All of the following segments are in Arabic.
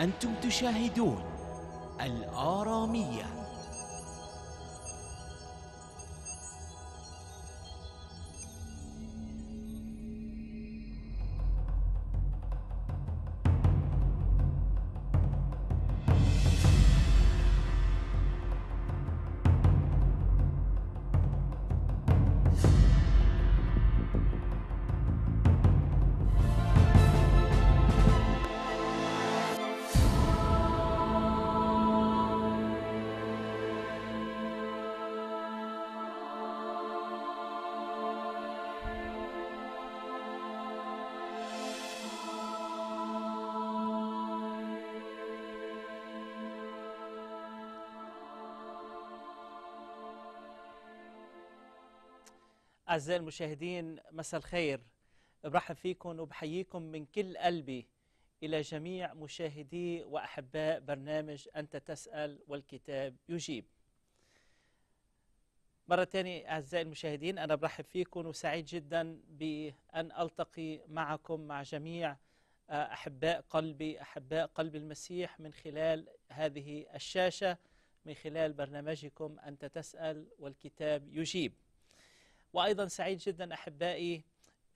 أنتم تشاهدون الآرامية أعزائي المشاهدين مساء الخير برحب فيكم وبحييكم من كل قلبي إلى جميع مشاهدي وأحباء برنامج أنت تسأل والكتاب يجيب مرة تانية أعزائي المشاهدين أنا برحب فيكم وسعيد جدا بأن ألتقي معكم مع جميع آه، أحباء قلبي أحباء قلب المسيح من خلال هذه الشاشة من خلال برنامجكم أنت تسأل والكتاب يجيب وأيضا سعيد جدا أحبائي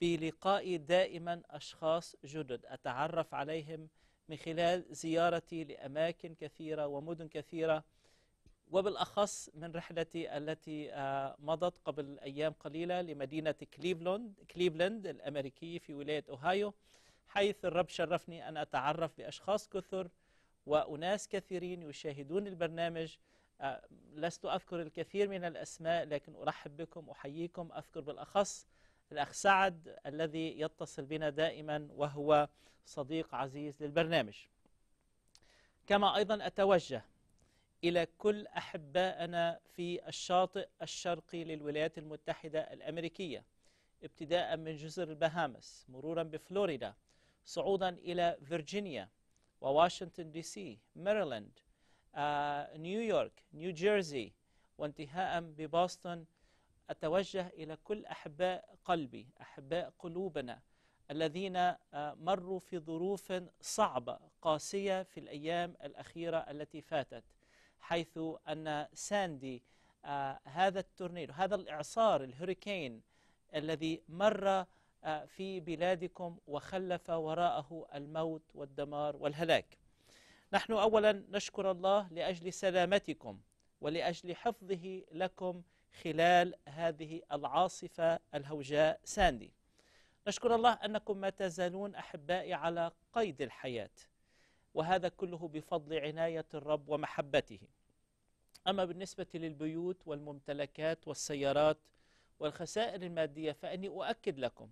بلقائي دائما أشخاص جدد أتعرف عليهم من خلال زيارتي لأماكن كثيرة ومدن كثيرة وبالأخص من رحلتي التي آه، مضت قبل أيام قليلة لمدينة كليفلاند, كليفلاند الأمريكية في ولاية أوهايو حيث الرب شرفني أن أتعرف بأشخاص كثر وأناس كثيرين يشاهدون البرنامج لست أذكر الكثير من الأسماء لكن أرحب بكم أحييكم أذكر بالأخص الأخ سعد الذي يتصل بنا دائما وهو صديق عزيز للبرنامج كما أيضا أتوجه إلى كل أحبائنا في الشاطئ الشرقي للولايات المتحدة الأمريكية ابتداء من جزر البهامس مرورا بفلوريدا صعودا إلى فيرجينيا وواشنطن دي سي ماريلاند نيويورك آه، نيوجيرسي وانتهاء ببوسطن أتوجه إلى كل أحباء قلبي أحباء قلوبنا الذين آه، مروا في ظروف صعبة قاسية في الأيام الأخيرة التي فاتت حيث أن ساندي آه، هذا التورنيدو هذا الإعصار الهوريكين الذي مر في بلادكم وخلف وراءه الموت والدمار والهلاك نحن أولا نشكر الله لأجل سلامتكم ولأجل حفظه لكم خلال هذه العاصفة الهوجاء ساندي نشكر الله أنكم ما تزالون أحبائي على قيد الحياة وهذا كله بفضل عناية الرب ومحبته أما بالنسبة للبيوت والممتلكات والسيارات والخسائر المادية فأني أؤكد لكم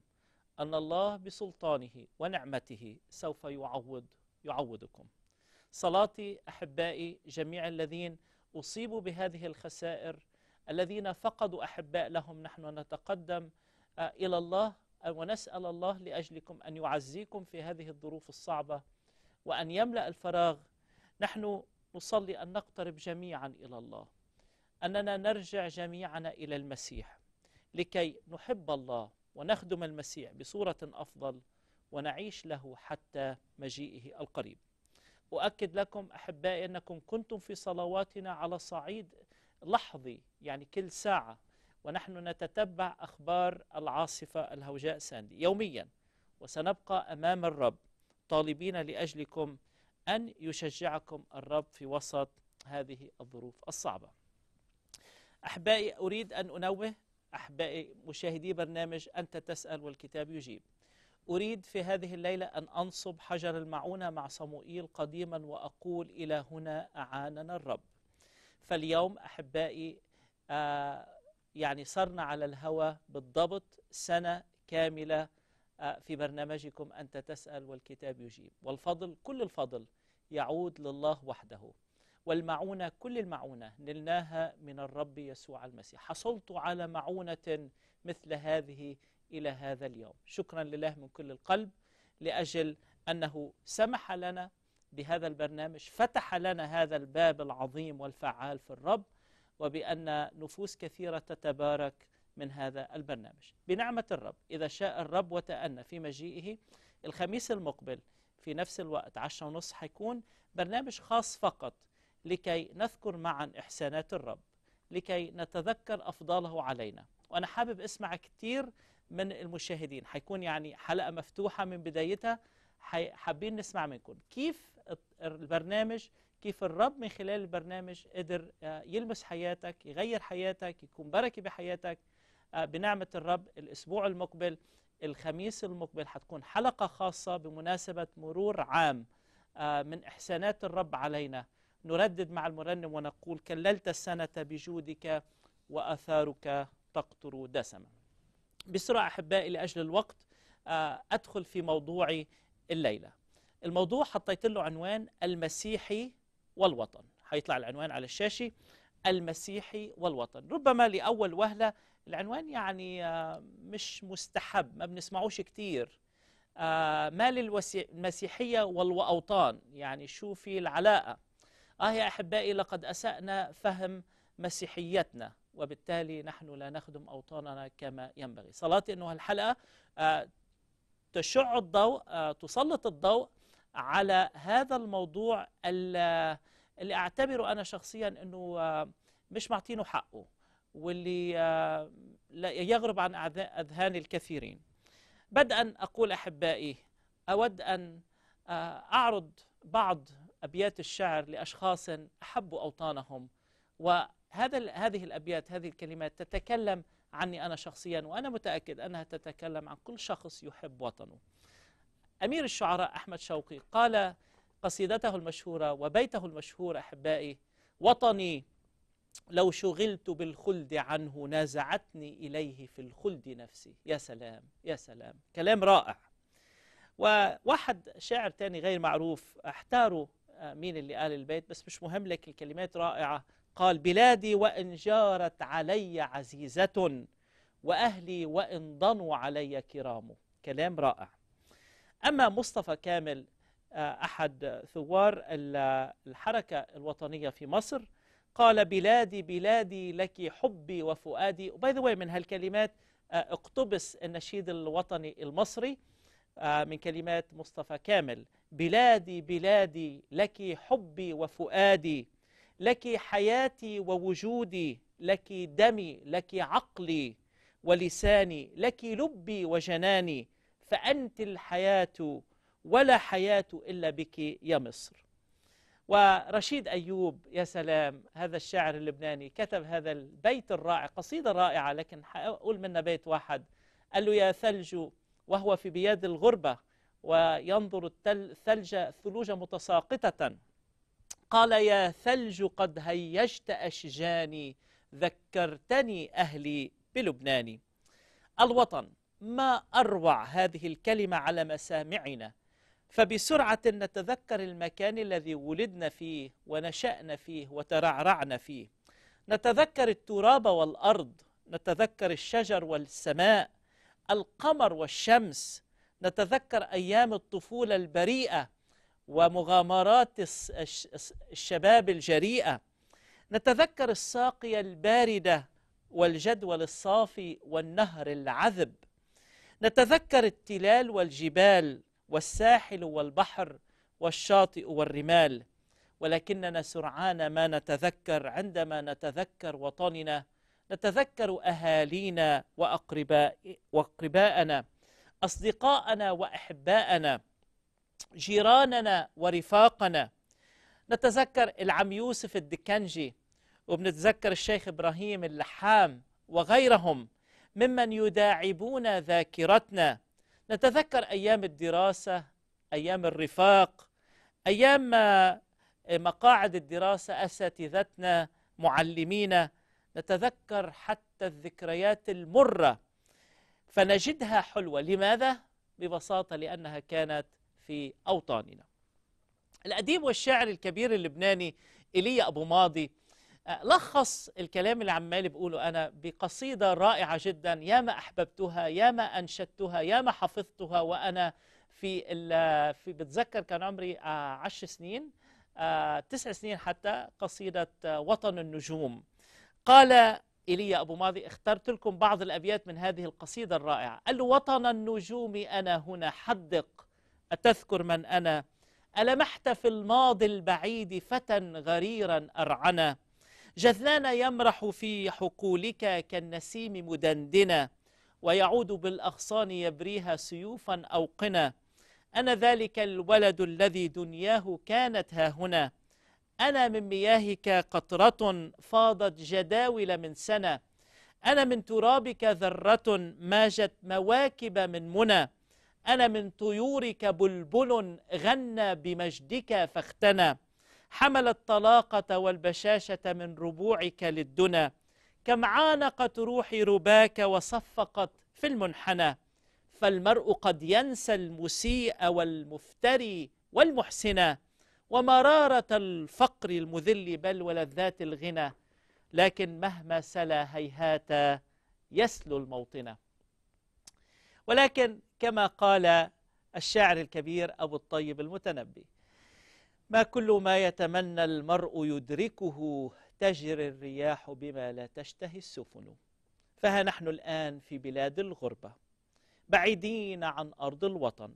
أن الله بسلطانه ونعمته سوف يعوض يعوضكم صلاتي أحبائي جميع الذين أصيبوا بهذه الخسائر الذين فقدوا أحباء لهم نحن نتقدم آه، إلى الله آه، ونسأل الله لأجلكم أن يعزيكم في هذه الظروف الصعبة وأن يملأ الفراغ نحن نصلي أن نقترب جميعا إلى الله أننا نرجع جميعنا إلى المسيح لكي نحب الله ونخدم المسيح بصورة أفضل ونعيش له حتى مجيئه القريب أؤكد لكم أحبائي أنكم كنتم في صلواتنا على صعيد لحظي يعني كل ساعة ونحن نتتبع أخبار العاصفة الهوجاء ساندي يوميا وسنبقى أمام الرب طالبين لأجلكم أن يشجعكم الرب في وسط هذه الظروف الصعبة أحبائي أريد أن أنوه أحبائي مشاهدي برنامج أنت تسأل والكتاب يجيب أريد في هذه الليلة أن أنصب حجر المعونة مع صموئيل قديما وأقول إلى هنا أعاننا الرب فاليوم أحبائي آه يعني صرنا على الهوى بالضبط سنة كاملة آه في برنامجكم أنت تسأل والكتاب يجيب والفضل كل الفضل يعود لله وحده والمعونة كل المعونة نلناها من الرب يسوع المسيح حصلت على معونة مثل هذه إلى هذا اليوم شكرا لله من كل القلب لأجل أنه سمح لنا بهذا البرنامج فتح لنا هذا الباب العظيم والفعال في الرب وبأن نفوس كثيرة تتبارك من هذا البرنامج بنعمة الرب إذا شاء الرب وتأنى في مجيئه الخميس المقبل في نفس الوقت عشرة ونص حيكون برنامج خاص فقط لكي نذكر معا إحسانات الرب لكي نتذكر أفضاله علينا وأنا حابب أسمع كثير من المشاهدين حيكون يعني حلقة مفتوحة من بدايتها حابين نسمع منكم كيف البرنامج كيف الرب من خلال البرنامج قدر آه، يلمس حياتك يغير حياتك يكون بركة بحياتك آه، بنعمة الرب الأسبوع المقبل الخميس المقبل حتكون حلقة خاصة بمناسبة مرور عام آه، من إحسانات الرب علينا نردد مع المرنم ونقول كللت السنة بجودك وأثارك تقطر دسما بسرعة أحبائي لأجل الوقت آه، أدخل في موضوعي الليلة الموضوع حطيت له عنوان المسيحي والوطن حيطلع العنوان على الشاشة المسيحي والوطن ربما لأول وهلة العنوان يعني آه، مش مستحب ما بنسمعوش كتير آه، مال المسيحية والأوطان يعني شو في العلاقة آه يا أحبائي لقد أسأنا فهم مسيحيتنا وبالتالي نحن لا نخدم أوطاننا كما ينبغي صلاتي أنه الحلقة آه، تشع الضوء آه، تسلط الضوء على هذا الموضوع اللي أعتبره أنا شخصيا أنه آه، مش معطينه حقه واللي يغرب عن أذهان الكثيرين بدءا أقول أحبائي أود أن أعرض بعض أبيات الشعر لأشخاص أحبوا أوطانهم وأحبوا هذا هذه الابيات هذه الكلمات تتكلم عني انا شخصيا وانا متاكد انها تتكلم عن كل شخص يحب وطنه. امير الشعراء احمد شوقي قال قصيدته المشهوره وبيته المشهور احبائي وطني لو شغلت بالخلد عنه نازعتني اليه في الخلد نفسي يا سلام يا سلام كلام رائع. وواحد شاعر تاني غير معروف احتاره آه، مين اللي قال البيت بس مش مهم لك الكلمات رائعه قال بلادي وإن جارت علي عزيزة وأهلي وإن ضنوا علي كرام كلام رائع أما مصطفى كامل آه، أحد ثوار الحركة الوطنية في مصر قال بلادي بلادي لك حبي وفؤادي وباي ذا من هالكلمات آه، اقتبس النشيد الوطني المصري آه، من كلمات مصطفى كامل بلادي بلادي لك حبي وفؤادي لك حياتي ووجودي لك دمي لك عقلي ولساني لك لبي وجناني فأنت الحياة ولا حياة إلا بك يا مصر ورشيد أيوب يا سلام هذا الشاعر اللبناني كتب هذا البيت الرائع قصيدة رائعة لكن أقول منها بيت واحد قال له يا ثلج وهو في بياد الغربة وينظر الثلج ثلوج متساقطة قال يا ثلج قد هيجت أشجاني ذكرتني أهلي بلبناني الوطن ما أروع هذه الكلمة على مسامعنا فبسرعة نتذكر المكان الذي ولدنا فيه ونشأنا فيه وترعرعنا فيه نتذكر التراب والأرض نتذكر الشجر والسماء القمر والشمس نتذكر أيام الطفولة البريئة ومغامرات الشباب الجريئة نتذكر الساقية الباردة والجدول الصافي والنهر العذب نتذكر التلال والجبال والساحل والبحر والشاطئ والرمال ولكننا سرعان ما نتذكر عندما نتذكر وطننا نتذكر أهالينا وأقرباء وأقرباءنا أصدقاءنا وأحباءنا جيراننا ورفاقنا نتذكر العم يوسف الدكنجي وبنتذكر الشيخ إبراهيم اللحام وغيرهم ممن يداعبون ذاكرتنا نتذكر أيام الدراسة أيام الرفاق أيام آه، مقاعد الدراسة أساتذتنا معلمينا نتذكر حتى الذكريات المرة فنجدها حلوة لماذا؟ ببساطة لأنها كانت في أوطاننا الأديب والشاعر الكبير اللبناني إيليا أبو ماضي آه، لخص الكلام اللي عمالي بقوله أنا بقصيدة رائعة جدا يا ما أحببتها يا ما أنشدتها يا ما حفظتها وأنا في, في بتذكر كان عمري آه، عشر سنين آه، تسع سنين حتى قصيدة وطن النجوم قال إيليا أبو ماضي اخترت لكم بعض الأبيات من هذه القصيدة الرائعة قال له وطن النجوم أنا هنا حدق أتذكر من أنا ألمحت في الماضي البعيد فتى غريرا أرعنا جذلان يمرح في حقولك كالنسيم مدندنا ويعود بالأغصان يبريها سيوفا أوقنا أنا ذلك الولد الذي دنياه كانت ها هنا أنا من مياهك قطرة فاضت جداول من سنة أنا من ترابك ذرة ماجت مواكب من منى أنا من طيورك بلبل غنى بمجدك فاختنى حمل الطلاقة والبشاشة من ربوعك للدنا كم عانقت روحي رباك وصفقت في المنحنى فالمرء قد ينسى المسيء والمفتري والمحسنى ومرارة الفقر المذل بل ولذات الغنى لكن مهما سلا هيهات يسلو الموطنة ولكن كما قال الشاعر الكبير أبو الطيب المتنبي ما كل ما يتمنى المرء يدركه تجري الرياح بما لا تشتهي السفن فها نحن الآن في بلاد الغربة بعيدين عن أرض الوطن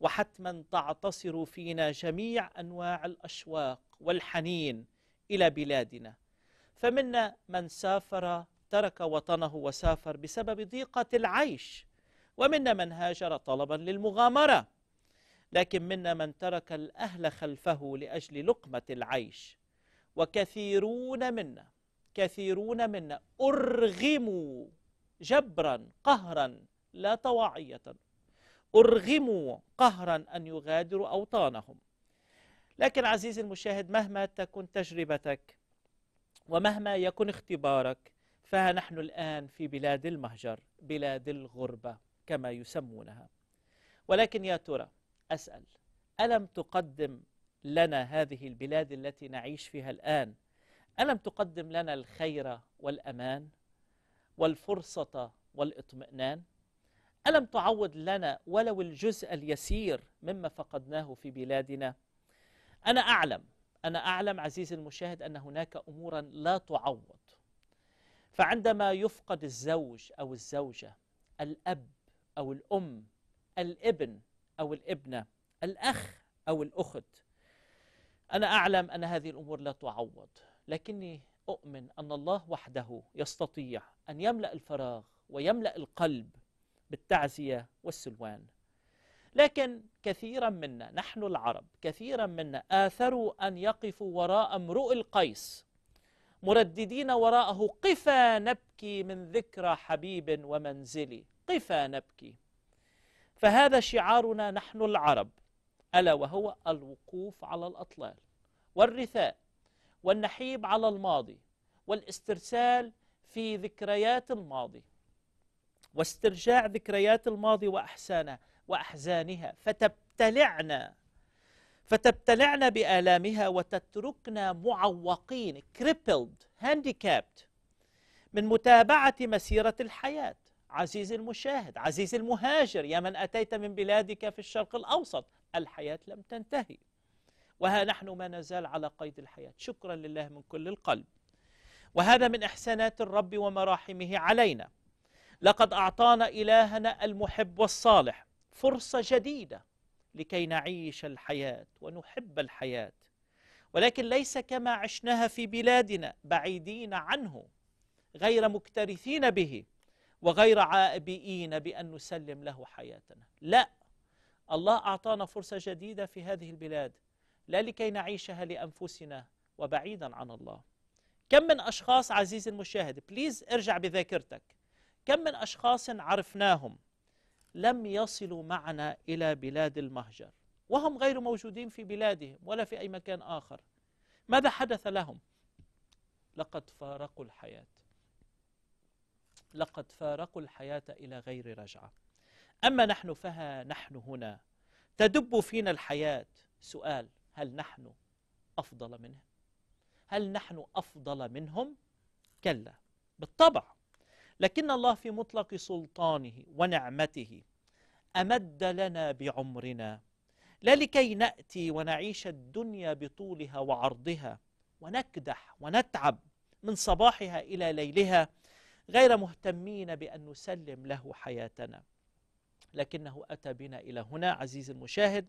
وحتما تعتصر فينا جميع أنواع الأشواق والحنين إلى بلادنا فمنا من سافر ترك وطنه وسافر بسبب ضيقة العيش ومنا من هاجر طلبا للمغامرة لكن منا من ترك الأهل خلفه لأجل لقمة العيش وكثيرون منا كثيرون منا أرغموا جبرا قهرا لا طواعية أرغموا قهرا أن يغادروا أوطانهم لكن عزيزي المشاهد مهما تكن تجربتك ومهما يكن اختبارك فها نحن الآن في بلاد المهجر بلاد الغربة كما يسمونها ولكن يا ترى أسأل ألم تقدم لنا هذه البلاد التي نعيش فيها الآن ألم تقدم لنا الخير والأمان والفرصة والاطمئنان ألم تعوض لنا ولو الجزء اليسير مما فقدناه في بلادنا أنا أعلم أنا أعلم عزيزي المشاهد أن هناك أمورا لا تعوض فعندما يفقد الزوج أو الزوجة الأب أو الأم الابن أو الابنة الأخ أو الأخت أنا أعلم أن هذه الأمور لا تعوض لكني أؤمن أن الله وحده يستطيع أن يملأ الفراغ ويملأ القلب بالتعزية والسلوان لكن كثيرا منا نحن العرب كثيرا منا آثروا أن يقفوا وراء امرؤ القيس مرددين وراءه قفا نبكي من ذكرى حبيب ومنزلي قفا نبكي فهذا شعارنا نحن العرب ألا وهو الوقوف على الأطلال والرثاء والنحيب على الماضي والاسترسال في ذكريات الماضي واسترجاع ذكريات الماضي وأحسانها وأحزانها فتبتلعنا فتبتلعنا بآلامها وتتركنا معوقين crippled handicapped من متابعة مسيرة الحياة عزيزي المشاهد عزيزي المهاجر يا من أتيت من بلادك في الشرق الأوسط الحياة لم تنتهي وها نحن ما نزال على قيد الحياة شكرا لله من كل القلب وهذا من إحسانات الرب ومراحمه علينا لقد أعطانا إلهنا المحب والصالح فرصة جديدة لكي نعيش الحياة ونحب الحياة ولكن ليس كما عشناها في بلادنا بعيدين عنه غير مكترثين به وغير عائبين بأن نسلم له حياتنا لا الله أعطانا فرصة جديدة في هذه البلاد لا لكي نعيشها لأنفسنا وبعيدا عن الله كم من أشخاص عزيز المشاهد بليز ارجع بذاكرتك كم من أشخاص عرفناهم لم يصلوا معنا إلى بلاد المهجر وهم غير موجودين في بلادهم ولا في أي مكان آخر ماذا حدث لهم؟ لقد فارقوا الحياة لقد فارقوا الحياة إلى غير رجعة أما نحن فها نحن هنا تدب فينا الحياة سؤال هل نحن أفضل منهم هل نحن أفضل منهم؟ كلا بالطبع لكن الله في مطلق سلطانه ونعمته أمد لنا بعمرنا لا لكي نأتي ونعيش الدنيا بطولها وعرضها ونكدح ونتعب من صباحها إلى ليلها غير مهتمين بأن نسلم له حياتنا لكنه أتى بنا إلى هنا عزيزي المشاهد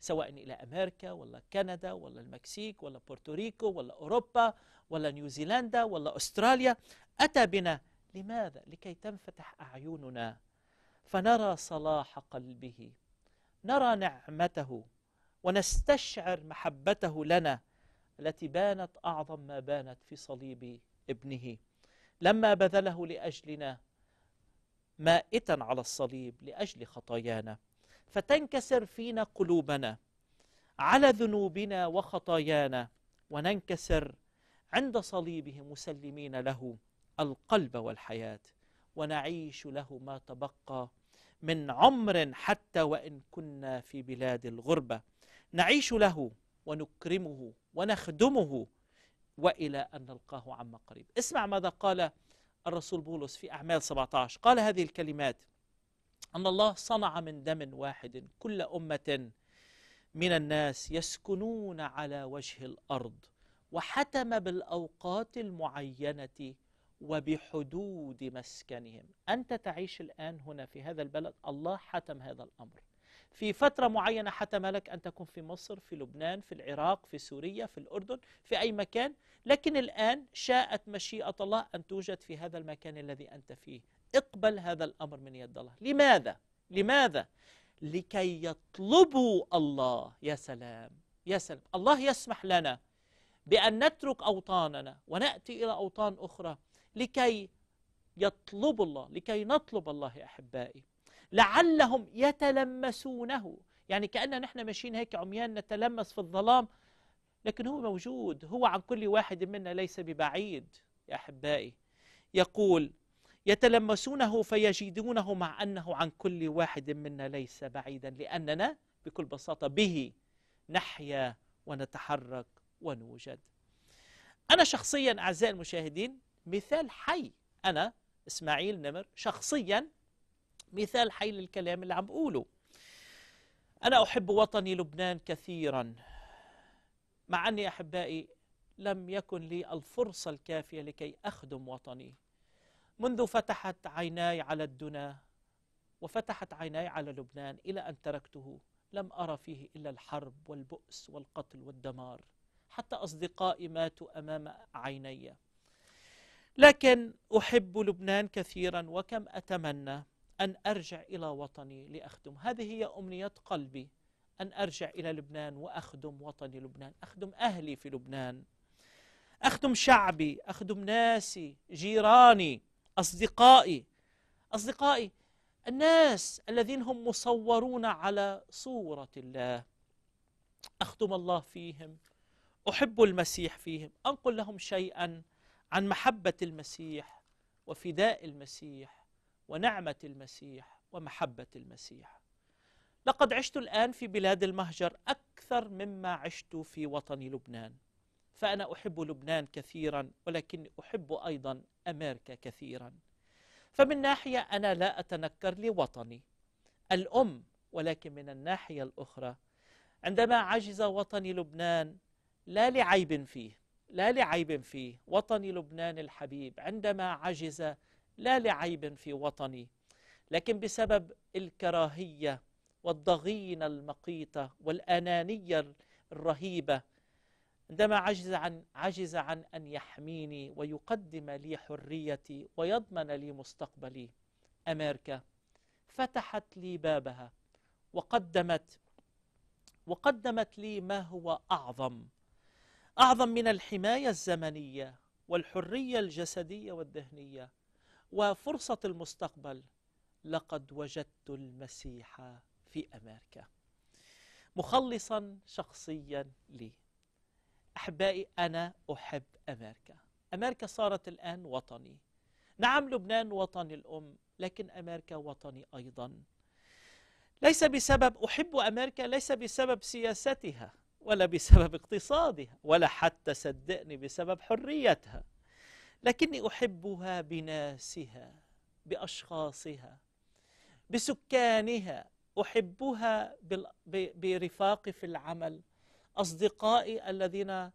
سواء إلى أمريكا ولا كندا ولا المكسيك ولا بورتوريكو ولا أوروبا ولا نيوزيلندا ولا أستراليا أتى بنا لماذا؟ لكي تنفتح أعيننا فنرى صلاح قلبه نرى نعمته ونستشعر محبته لنا التي بانت أعظم ما بانت في صليب ابنه لما بذله لاجلنا مائتا على الصليب لاجل خطايانا فتنكسر فينا قلوبنا على ذنوبنا وخطايانا وننكسر عند صليبه مسلمين له القلب والحياه ونعيش له ما تبقى من عمر حتى وان كنا في بلاد الغربه نعيش له ونكرمه ونخدمه وإلى أن نلقاه عما قريب اسمع ماذا قال الرسول بولس في أعمال 17 قال هذه الكلمات أن الله صنع من دم واحد كل أمة من الناس يسكنون على وجه الأرض وحتم بالأوقات المعينة وبحدود مسكنهم أنت تعيش الآن هنا في هذا البلد الله حتم هذا الأمر في فترة معينة حتى ما لك أن تكون في مصر في لبنان في العراق في سوريا في الأردن في أي مكان لكن الآن شاءت مشيئة الله أن توجد في هذا المكان الذي أنت فيه اقبل هذا الأمر من يد الله لماذا؟ لماذا؟ لكي يطلبوا الله يا سلام يا سلام الله يسمح لنا بأن نترك أوطاننا ونأتي إلى أوطان أخرى لكي يطلب الله لكي نطلب الله يا أحبائي لعلهم يتلمسونه يعني كأننا نحن ماشيين هيك عميان نتلمس في الظلام لكن هو موجود هو عن كل واحد منا ليس ببعيد يا أحبائي يقول يتلمسونه فيجدونه مع أنه عن كل واحد منا ليس بعيدا لأننا بكل بساطة به نحيا ونتحرك ونوجد أنا شخصيا أعزائي المشاهدين مثال حي أنا إسماعيل نمر شخصيا مثال حي للكلام اللي عم بقوله أنا أحب وطني لبنان كثيرا مع أني أحبائي لم يكن لي الفرصة الكافية لكي أخدم وطني منذ فتحت عيناي على الدنا وفتحت عيناي على لبنان إلى أن تركته لم أرى فيه إلا الحرب والبؤس والقتل والدمار حتى أصدقائي ماتوا أمام عيني لكن أحب لبنان كثيرا وكم أتمنى أن أرجع إلى وطني لأخدم هذه هي أمنية قلبي أن أرجع إلى لبنان وأخدم وطني لبنان أخدم أهلي في لبنان أخدم شعبي أخدم ناسي جيراني أصدقائي أصدقائي الناس الذين هم مصورون على صورة الله أخدم الله فيهم أحب المسيح فيهم أنقل لهم شيئا عن محبة المسيح وفداء المسيح ونعمة المسيح ومحبة المسيح لقد عشت الآن في بلاد المهجر أكثر مما عشت في وطني لبنان فأنا أحب لبنان كثيرا ولكن أحب أيضا أمريكا كثيرا فمن ناحية أنا لا أتنكر لوطني الأم ولكن من الناحية الأخرى عندما عجز وطني لبنان لا لعيب فيه لا لعيب فيه وطني لبنان الحبيب عندما عجز لا لعيب في وطني لكن بسبب الكراهية والضغينة المقيتة والأنانية الرهيبة عندما عجز عن عجز عن أن يحميني ويقدم لي حريتي ويضمن لي مستقبلي أمريكا فتحت لي بابها وقدمت وقدمت لي ما هو أعظم أعظم من الحماية الزمنية والحرية الجسدية والذهنية وفرصة المستقبل لقد وجدت المسيح في أمريكا مخلصا شخصيا لي أحبائي أنا أحب أمريكا أمريكا صارت الآن وطني نعم لبنان وطني الأم لكن أمريكا وطني أيضا ليس بسبب أحب أمريكا ليس بسبب سياستها ولا بسبب اقتصادها ولا حتى صدقني بسبب حريتها لكني أحبها بناسها بأشخاصها بسكانها أحبها برفاقي في العمل أصدقائي الذين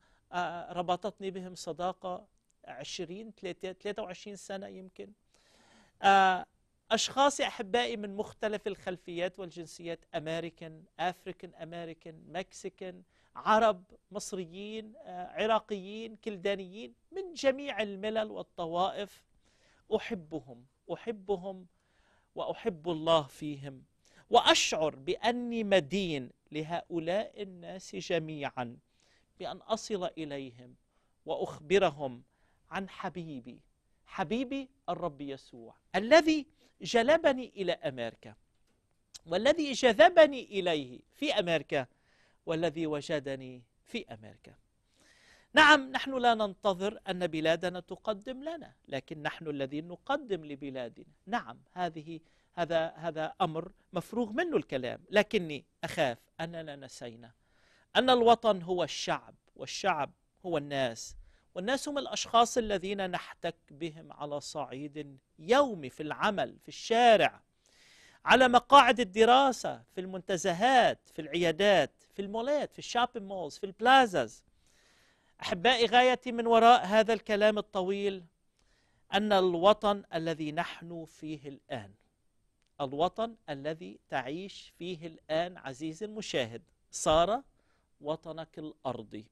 ربطتني بهم صداقة 20 23 سنة يمكن أشخاصي أحبائي من مختلف الخلفيات والجنسيات أمريكان أفريكان أمريكان مكسيكان عرب مصريين آه، عراقيين كلدانيين من جميع الملل والطوائف أحبهم أحبهم وأحب الله فيهم وأشعر بأني مدين لهؤلاء الناس جميعا بأن أصل إليهم وأخبرهم عن حبيبي حبيبي الرب يسوع الذي جلبني إلى أمريكا والذي جذبني إليه في أمريكا والذي وجدني في أمريكا نعم نحن لا ننتظر أن بلادنا تقدم لنا لكن نحن الذين نقدم لبلادنا نعم هذه هذا هذا أمر مفروغ منه الكلام لكني أخاف أننا نسينا أن الوطن هو الشعب والشعب هو الناس والناس هم الأشخاص الذين نحتك بهم على صعيد يومي في العمل في الشارع على مقاعد الدراسة في المنتزهات في العيادات في المولات في الشوبينج مولز في البلازاز أحبائي غايتي من وراء هذا الكلام الطويل أن الوطن الذي نحن فيه الآن الوطن الذي تعيش فيه الآن عزيزي المشاهد صار وطنك الأرضي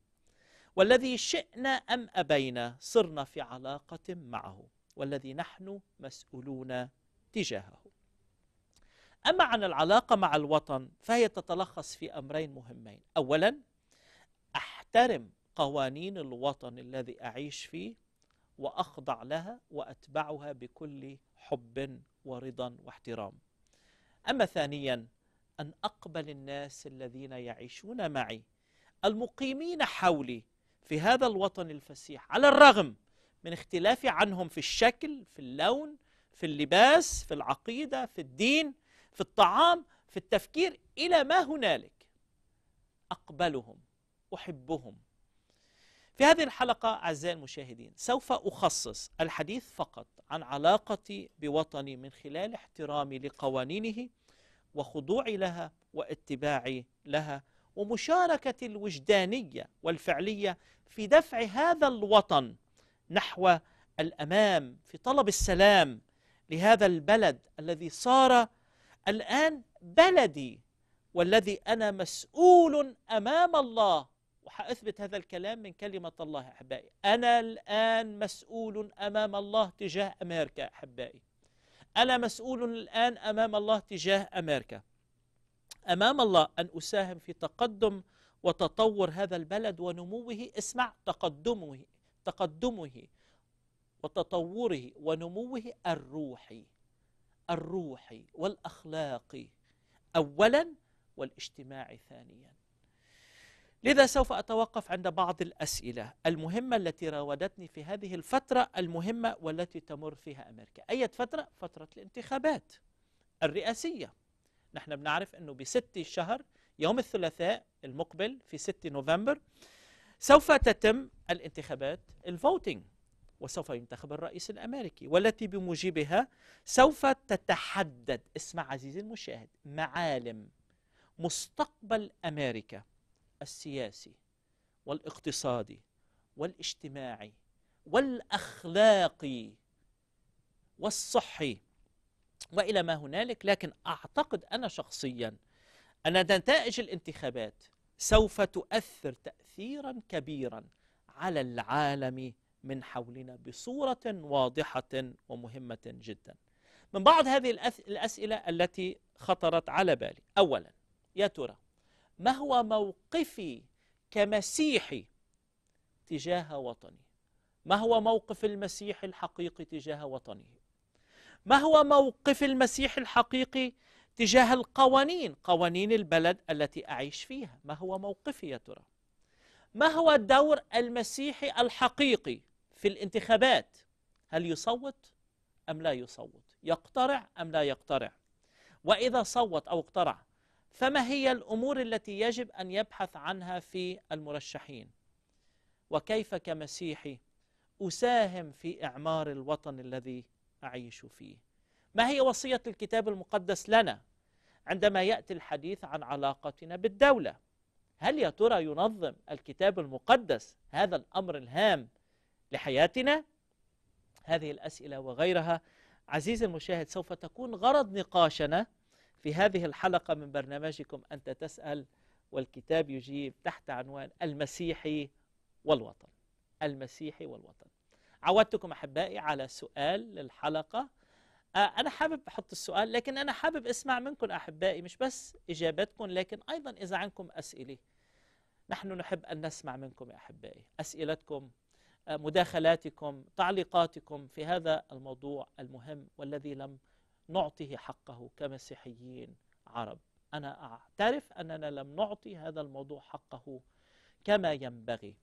والذي شئنا أم أبينا صرنا في علاقة معه والذي نحن مسؤولون تجاهه أما عن العلاقة مع الوطن فهي تتلخص في أمرين مهمين أولا أحترم قوانين الوطن الذي أعيش فيه وأخضع لها وأتبعها بكل حب ورضا واحترام أما ثانيا أن أقبل الناس الذين يعيشون معي المقيمين حولي في هذا الوطن الفسيح على الرغم من اختلافي عنهم في الشكل في اللون في اللباس في العقيدة في الدين في الطعام في التفكير إلى ما هنالك أقبلهم أحبهم في هذه الحلقة أعزائي المشاهدين سوف أخصص الحديث فقط عن علاقتي بوطني من خلال احترامي لقوانينه وخضوعي لها واتباعي لها ومشاركتي الوجدانية والفعلية في دفع هذا الوطن نحو الأمام في طلب السلام لهذا البلد الذي صار الآن بلدي والذي أنا مسؤول أمام الله وحأثبت هذا الكلام من كلمة الله أحبائي أنا الآن مسؤول أمام الله تجاه أمريكا أحبائي أنا مسؤول الآن أمام الله تجاه أمريكا أمام الله أن أساهم في تقدم وتطور هذا البلد ونموه اسمع تقدمه تقدمه وتطوره ونموه الروحي الروحي والأخلاقي أولا والاجتماعي ثانيا لذا سوف أتوقف عند بعض الأسئلة المهمة التي راودتني في هذه الفترة المهمة والتي تمر فيها أمريكا أي فترة؟ فترة الانتخابات الرئاسية نحن بنعرف أنه بست شهر يوم الثلاثاء المقبل في 6 نوفمبر سوف تتم الانتخابات الفوتينج وسوف ينتخب الرئيس الأمريكي والتي بموجبها سوف تتحدد اسمع عزيزي المشاهد معالم مستقبل أمريكا السياسي والاقتصادي والاجتماعي والأخلاقي والصحي وإلى ما هنالك لكن أعتقد أنا شخصيا أن نتائج الانتخابات سوف تؤثر تأثيرا كبيرا على العالم من حولنا بصورة واضحة ومهمة جدا من بعض هذه الأسئلة التي خطرت على بالي أولا يا ترى ما هو موقفي كمسيحي تجاه وطني ما هو موقف المسيح الحقيقي تجاه وطنه ما هو موقف المسيح الحقيقي تجاه القوانين قوانين البلد التي أعيش فيها ما هو موقفي يا ترى ما هو دور المسيحي الحقيقي في الانتخابات هل يصوت أم لا يصوت يقترع أم لا يقترع وإذا صوت أو اقترع فما هي الأمور التي يجب أن يبحث عنها في المرشحين وكيف كمسيحي أساهم في إعمار الوطن الذي أعيش فيه ما هي وصية الكتاب المقدس لنا عندما يأتي الحديث عن علاقتنا بالدولة هل يا ترى ينظم الكتاب المقدس هذا الأمر الهام لحياتنا هذه الأسئلة وغيرها عزيزي المشاهد سوف تكون غرض نقاشنا في هذه الحلقة من برنامجكم أنت تسأل والكتاب يجيب تحت عنوان المسيحي والوطن المسيحي والوطن عودتكم أحبائي على سؤال للحلقة آه، أنا حابب أحط السؤال لكن أنا حابب أسمع منكم أحبائي مش بس إجابتكم لكن أيضا إذا عندكم أسئلة نحن نحب أن نسمع منكم يا أحبائي أسئلتكم مداخلاتكم تعليقاتكم في هذا الموضوع المهم والذي لم نعطه حقه كمسيحيين عرب أنا أعترف أننا لم نعطي هذا الموضوع حقه كما ينبغي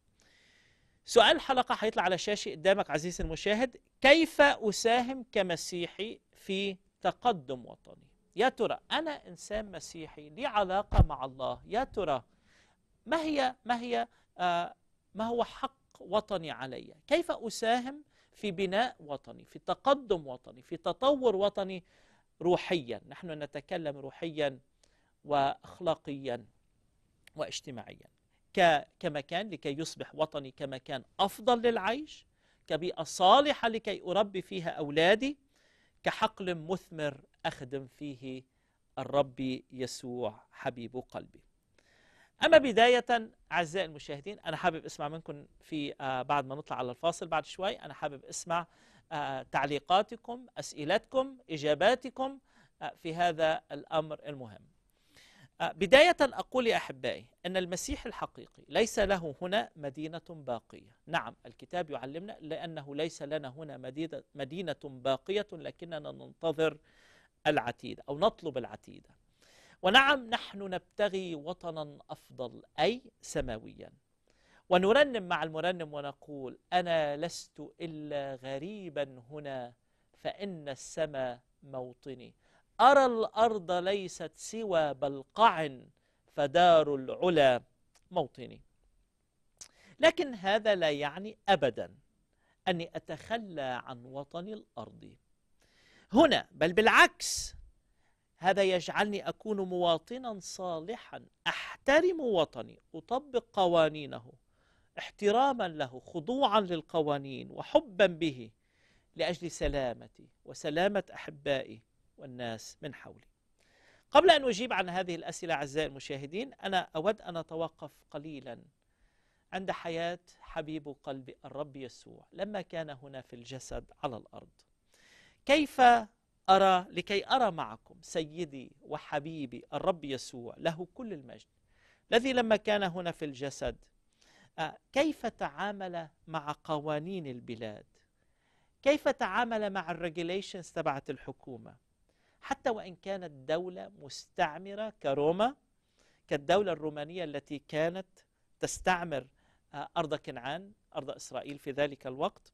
سؤال الحلقة حيطلع على الشاشة قدامك عزيزي المشاهد كيف أساهم كمسيحي في تقدم وطني يا ترى أنا إنسان مسيحي لي علاقة مع الله يا ترى ما هي ما هي آه ما هو حق وطني علي كيف اساهم في بناء وطني في تقدم وطني في تطور وطني روحيا نحن نتكلم روحيا واخلاقيا واجتماعيا كمكان لكي يصبح وطني كمكان افضل للعيش كبيئه صالحه لكي اربي فيها اولادي كحقل مثمر اخدم فيه الرب يسوع حبيب قلبي أما بداية أعزائي المشاهدين أنا حابب أسمع منكم في آه، بعد ما نطلع على الفاصل بعد شوي أنا حابب أسمع آه، تعليقاتكم أسئلتكم إجاباتكم آه، في هذا الأمر المهم بداية أقول يا أحبائي أن المسيح الحقيقي ليس له هنا مدينة باقية نعم الكتاب يعلمنا لأنه ليس لنا هنا مدينة باقية لكننا ننتظر العتيد أو نطلب العتيدة ونعم نحن نبتغي وطنا أفضل أي سماويا ونرنم مع المرنم ونقول أنا لست إلا غريبا هنا فإن السماء موطني أرى الأرض ليست سوى بلقع فدار العلا موطني لكن هذا لا يعني أبدا أني أتخلى عن وطني الأرضي هنا بل بالعكس هذا يجعلني أكون مواطنا صالحا أحترم وطني أطبق قوانينه احتراما له خضوعا للقوانين وحبا به لأجل سلامتي وسلامة أحبائي والناس من حولي قبل أن أجيب عن هذه الأسئلة أعزائي المشاهدين أنا أود أن أتوقف قليلا عند حياة حبيب قلبي الرب يسوع لما كان هنا في الجسد على الأرض كيف أرى لكي أرى معكم سيدي وحبيبي الرب يسوع له كل المجد الذي لما كان هنا في الجسد آه، كيف تعامل مع قوانين البلاد كيف تعامل مع الريجليشنز تبعت الحكومة حتى وإن كانت دولة مستعمرة كروما كالدولة الرومانية التي كانت تستعمر آه، أرض كنعان أرض إسرائيل في ذلك الوقت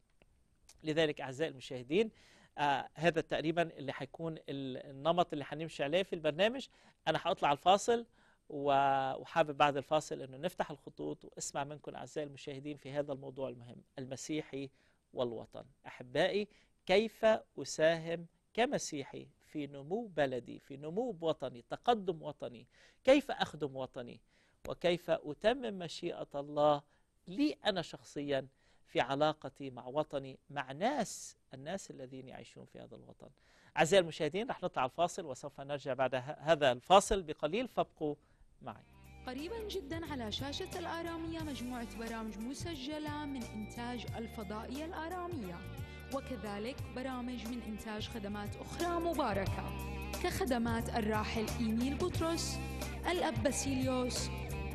لذلك أعزائي المشاهدين آه، هذا تقريبا اللي هيكون النمط اللي هنمشي عليه في البرنامج انا هطلع الفاصل وحابب بعد الفاصل انه نفتح الخطوط واسمع منكم اعزائي المشاهدين في هذا الموضوع المهم المسيحي والوطن احبائي كيف اساهم كمسيحي في نمو بلدي في نمو وطني تقدم وطني كيف اخدم وطني وكيف اتمم مشيئه الله لي انا شخصيا في علاقتي مع وطني مع ناس الناس الذين يعيشون في هذا الوطن أعزائي المشاهدين رح نطلع الفاصل وسوف نرجع بعد هذا الفاصل بقليل فابقوا معي قريبا جدا على شاشة الآرامية مجموعة برامج مسجلة من إنتاج الفضائية الآرامية وكذلك برامج من إنتاج خدمات أخرى مباركة كخدمات الراحل إيميل بطرس الأب باسيليوس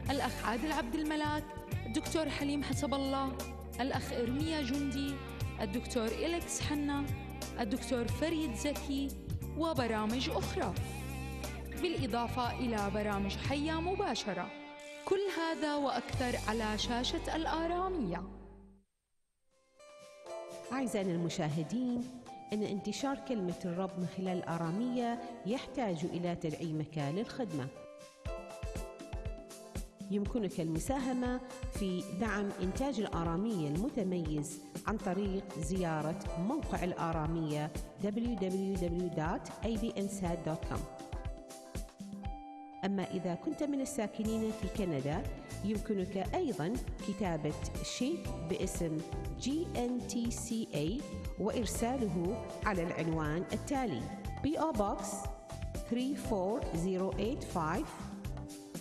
الأخ عادل عبد الملاك الدكتور حليم حسب الله الأخ إرميا جندي الدكتور إليكس حنا الدكتور فريد زكي وبرامج أخرى بالإضافة إلى برامج حية مباشرة كل هذا وأكثر على شاشة الآرامية أعزائنا المشاهدين أن انتشار كلمة الرب من خلال الآرامية يحتاج إلى تدعيمك للخدمة يمكنك المساهمة في دعم إنتاج الآرامية المتميز عن طريق زيارة موقع الآرامية www.abnsat.com أما إذا كنت من الساكنين في كندا يمكنك أيضا كتابة شيك باسم GNTCA وإرساله على العنوان التالي PO Box 34085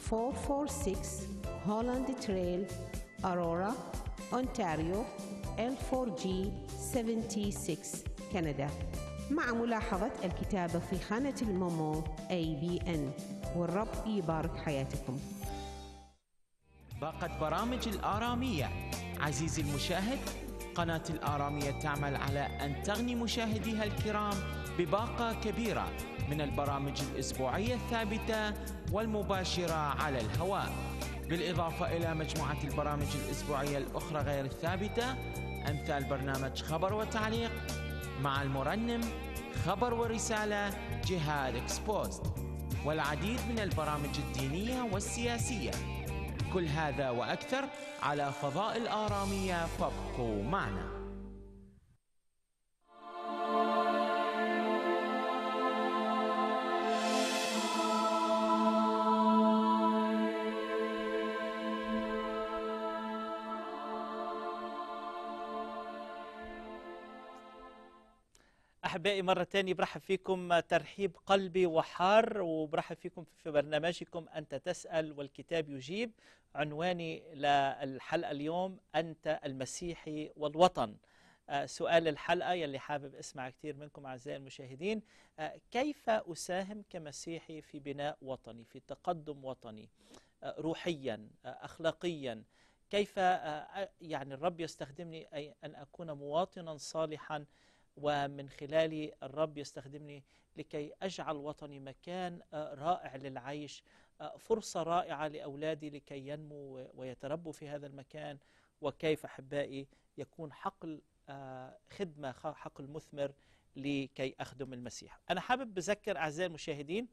446 Holland Trail, Aurora, أونتاريو L4G 76 كندا مع ملاحظة الكتابة في خانة المومو أي بي أن والرب يبارك حياتكم باقة برامج الآرامية عزيزي المشاهد قناة الآرامية تعمل على أن تغني مشاهديها الكرام بباقة كبيرة من البرامج الأسبوعية الثابتة والمباشرة على الهواء بالإضافة إلى مجموعة البرامج الأسبوعية الأخرى غير الثابتة أمثال برنامج خبر وتعليق مع المرنم خبر ورسالة جهاد إكسبوست والعديد من البرامج الدينية والسياسية كل هذا وأكثر على فضاء الآرامية فابقوا معنا احبائي مره ثانيه برحب فيكم ترحيب قلبي وحار وبرحب فيكم في برنامجكم انت تسال والكتاب يجيب عنواني للحلقه اليوم انت المسيحي والوطن آه، سؤال الحلقه يلي حابب اسمع كثير منكم اعزائي المشاهدين آه، كيف اساهم كمسيحي في بناء وطني في تقدم وطني آه، روحيا اخلاقيا كيف يعني الرب يستخدمني اي ان اكون مواطنا صالحا ومن خلالي الرب يستخدمني لكي أجعل وطني مكان آه، رائع للعيش آه، فرصة رائعة لأولادي لكي ينمو ويتربوا في هذا المكان وكيف أحبائي يكون حقل آه، خدمة حقل مثمر لكي أخدم المسيح أنا حابب بذكر أعزائي المشاهدين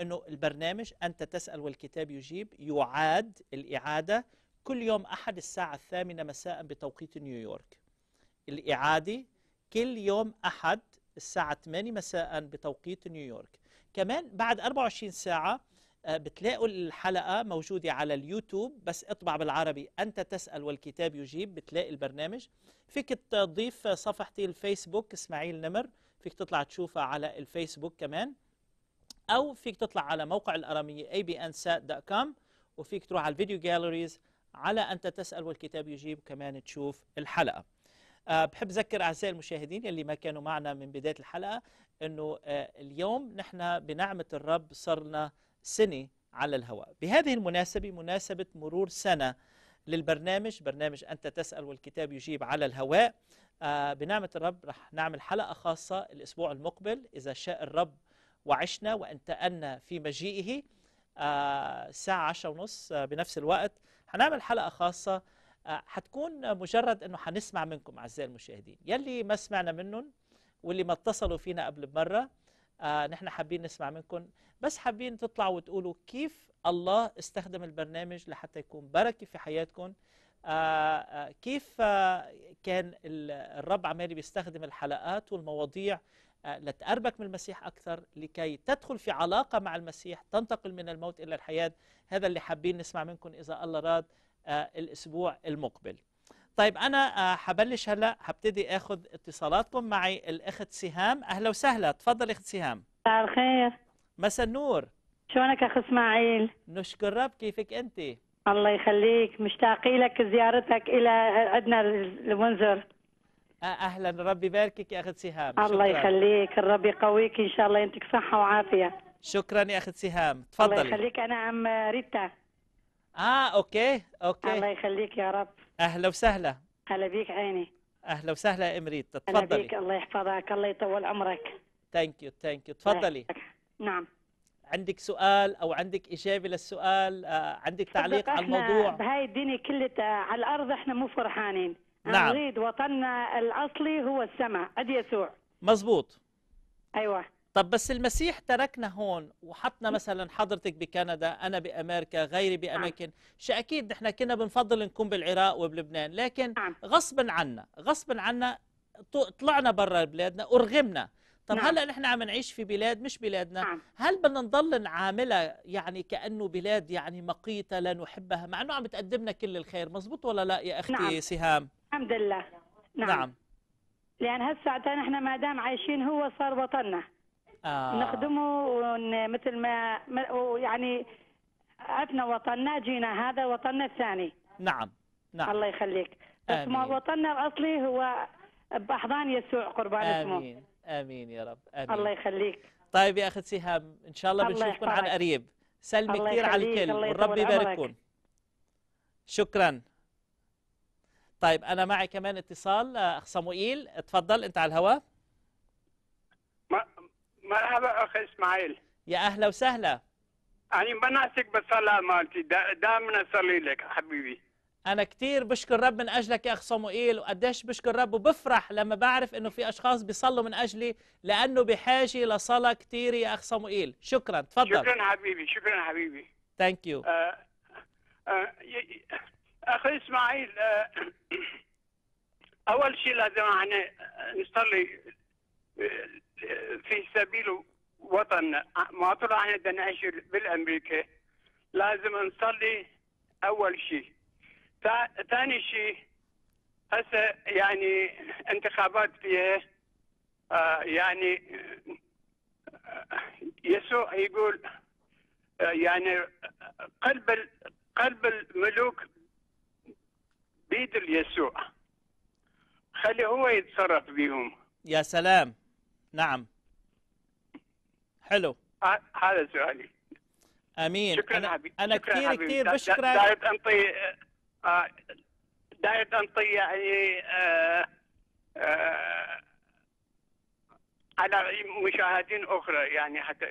أنه البرنامج أنت تسأل والكتاب يجيب يعاد الإعادة كل يوم أحد الساعة الثامنة مساء بتوقيت نيويورك الإعادة كل يوم أحد الساعة 8 مساء بتوقيت نيويورك كمان بعد 24 ساعة آه، بتلاقوا الحلقة موجودة على اليوتيوب بس اطبع بالعربي أنت تسأل والكتاب يجيب بتلاقي البرنامج فيك تضيف صفحتي الفيسبوك إسماعيل نمر فيك تطلع تشوفها على الفيسبوك كمان أو فيك تطلع على موقع الأرامية abnsat.com وفيك تروح على الفيديو جاليريز على أنت تسأل والكتاب يجيب كمان تشوف الحلقة آه، بحب أذكر أعزائي المشاهدين اللي ما كانوا معنا من بداية الحلقة أنه آه، اليوم نحن بنعمة الرب صرنا سنة على الهواء بهذه المناسبة مناسبة مرور سنة للبرنامج برنامج أنت تسأل والكتاب يجيب على الهواء آه، بنعمة الرب رح نعمل حلقة خاصة الأسبوع المقبل إذا شاء الرب وعشنا وانتأنا في مجيئه الساعة عشرة ونص بنفس الوقت حنعمل حلقة خاصة آه، حتكون مجرد انه حنسمع منكم اعزائي المشاهدين يلي ما سمعنا منهم واللي ما اتصلوا فينا قبل بمره آه نحن حابين نسمع منكم بس حابين تطلعوا وتقولوا كيف الله استخدم البرنامج لحتى يكون بركه في حياتكم آه, آه، كيف آه كان الرب عمالي بيستخدم الحلقات والمواضيع آه، لتقربك من المسيح أكثر لكي تدخل في علاقة مع المسيح تنتقل من الموت إلى الحياة هذا اللي حابين نسمع منكم إذا الله راد آه، الاسبوع المقبل طيب انا حبلش آه، هلا هبتدي اخذ اتصالاتكم معي الاخت سهام اهلا وسهلا تفضل اخت سهام مساء الخير مساء النور شلونك اخ اسماعيل نشكر رب كيفك انت الله يخليك مشتاقين لك زيارتك الى عندنا المنذر آه، اهلا ربي يباركك يا اخت سهام الله يخليك الرب يقويك ان شاء الله ينتك صحه وعافيه شكرا يا اخت سهام تفضلي الله يخليك انا عم ريتا اه اوكي اوكي الله يخليك يا رب اهلا وسهلا هلا بيك عيني اهلا وسهلا يا امريت تفضلي بيك الله يحفظك الله يطول عمرك ثانك يو ثانك يو تفضلي نعم عندك سؤال او عندك اجابه للسؤال آه عندك تعليق على الموضوع بهاي الدنيا كلها على الارض احنا مو فرحانين نعم, نعم. نريد وطننا الاصلي هو السماء اد يسوع مزبوط ايوه طب بس المسيح تركنا هون وحطنا مثلا حضرتك بكندا انا بامريكا غيري نعم. باماكن شيء اكيد نحن كنا بنفضل نكون بالعراق وبلبنان لكن نعم. غصبا عنا غصبا عنا طلعنا برا بلادنا ارغمنا طب نعم. هلا نحن عم نعيش في بلاد مش بلادنا نعم. هل بدنا نضل نعاملها يعني كانه بلاد يعني مقيته لا نحبها مع انه عم تقدمنا كل الخير مزبوط ولا لا يا اختي نعم. سهام الحمد لله نعم, نعم. لان هسه نحن ما دام عايشين هو صار وطننا آه. نخدمه مثل ما يعني عفنا وطننا جينا هذا وطننا الثاني نعم نعم الله يخليك بس ما وطننا الاصلي هو باحضان يسوع قربان اسمه امين امين يا رب امين الله يخليك طيب يا اخت سهام ان شاء الله, بنشوفكم عن قريب سلمي كثير على الكل والرب يبارككم شكرا طيب انا معي كمان اتصال آه، اخ صموئيل اتفضل انت على الهواء مرحبا اخي اسماعيل يا اهلا وسهلا أنا بناسك بالصلاة مالتي دائما أصلي لك حبيبي أنا كثير بشكر رب من أجلك يا أخ صموئيل وقديش بشكر رب وبفرح لما بعرف إنه في أشخاص بيصلوا من أجلي لأنه بحاجة لصلاة كثير يا أخ صموئيل شكرا تفضل شكرا حبيبي شكرا حبيبي ثانك يو أخي إسماعيل آه أول شيء لازم احنا نصلي آه، في سبيل وطننا ما طلعنا بدنا نعيش بالامريكا لازم نصلي اول شيء ثاني شيء هسه يعني انتخابات فيها آه يعني آه، يسوع يقول آه يعني قلب قلب الملوك بيد يسوع خلي هو يتصرف بيهم يا سلام نعم حلو هذا سؤالي امين شكرا انا, حبيب. أنا شكرا كثير حبيب. كثير بشكرك دايت انطي آه، دايت انطي يعني آه، آه، على مشاهدين اخرى يعني حتى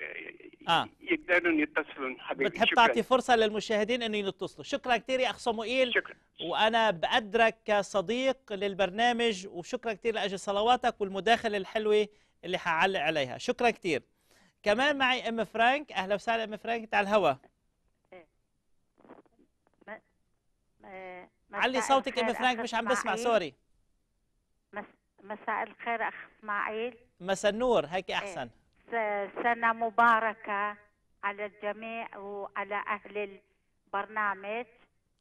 آه. يقدرون يتصلون حبيبي بتحب تعطي فرصه للمشاهدين انه يتصلوا شكرا كثير يا اخ صموئيل شكرا وانا بقدرك كصديق للبرنامج وشكرا كثير لاجل صلواتك والمداخله الحلوه اللي حعلق عليها شكرا كثير كمان معي ام فرانك اهلا وسهلا ام فرانك على الهوا علي صوتك ام فرانك مش عم بسمع سوري مساء الخير اخ اسماعيل مساء النور هيك إيه. احسن سنه مباركه على الجميع وعلى اهل البرنامج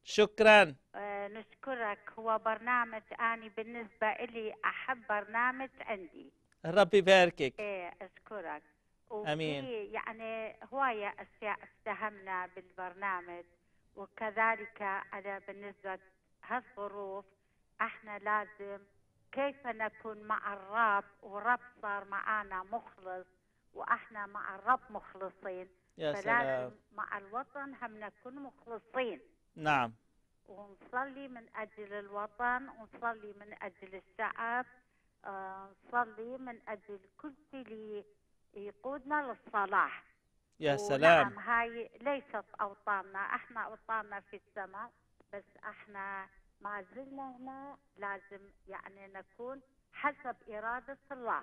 شكرا أه نشكرك هو برنامج اني بالنسبه لي احب برنامج عندي الرب يباركك ايه اشكرك امين يعني هوايه اشياء استهمنا بالبرنامج وكذلك على بالنسبه هالظروف احنا لازم كيف نكون مع الرب ورب صار معانا مخلص واحنا مع الرب مخلصين يا سلام مع الوطن هم نكون مخلصين نعم ونصلي من اجل الوطن ونصلي من اجل الشعب نصلي آه، من اجل كل اللي يقودنا للصلاح يا سلام ونعم هاي ليست اوطاننا احنا اوطاننا في السماء بس احنا ما زلنا هنا لازم يعني نكون حسب اراده الله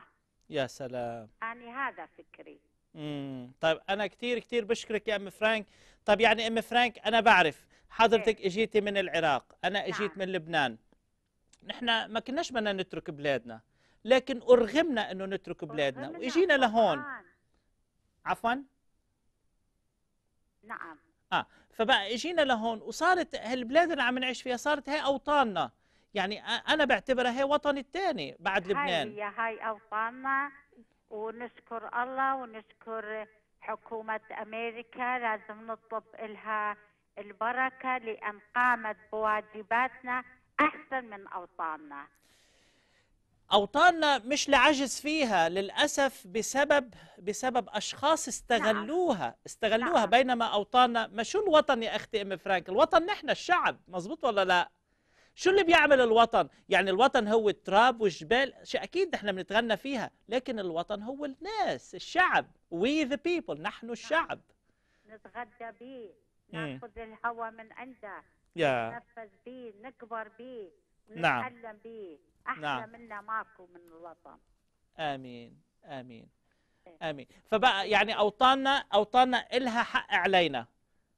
يا سلام يعني هذا فكري امم طيب انا كثير كثير بشكرك يا ام فرانك طيب يعني ام فرانك انا بعرف حضرتك إيه. اجيتي من العراق انا اجيت نعم. من لبنان نحن ما كناش بدنا نترك بلادنا لكن أرغمنا أنه نترك بلادنا وإجينا لهون عفوا نعم آه فبقى إجينا لهون وصارت هالبلاد اللي عم نعيش فيها صارت هي أوطاننا يعني أنا بعتبرها هي وطني الثاني بعد لبنان هي هاي أوطاننا ونشكر الله ونشكر حكومة أمريكا لازم نطلب إلها البركة لأن قامت بواجباتنا أحسن من أوطاننا أوطاننا مش لعجز فيها للأسف بسبب بسبب أشخاص استغلوها نعم. استغلوها نعم. بينما أوطاننا ما شو الوطن يا أختي أم فرانك الوطن نحن الشعب مزبوط ولا لا شو اللي بيعمل الوطن يعني الوطن هو التراب والجبال شيء أكيد نحن بنتغنى فيها لكن الوطن هو الناس الشعب we the people نحن نعم. الشعب نتغدى به ناخذ الهواء من عنده يا نتنفس به نكبر به نعم. نتعلم نعم. به أحلى نعم. منا ماكو من الوطن آمين آمين إيه. آمين فبقى يعني أوطاننا أوطاننا إلها حق علينا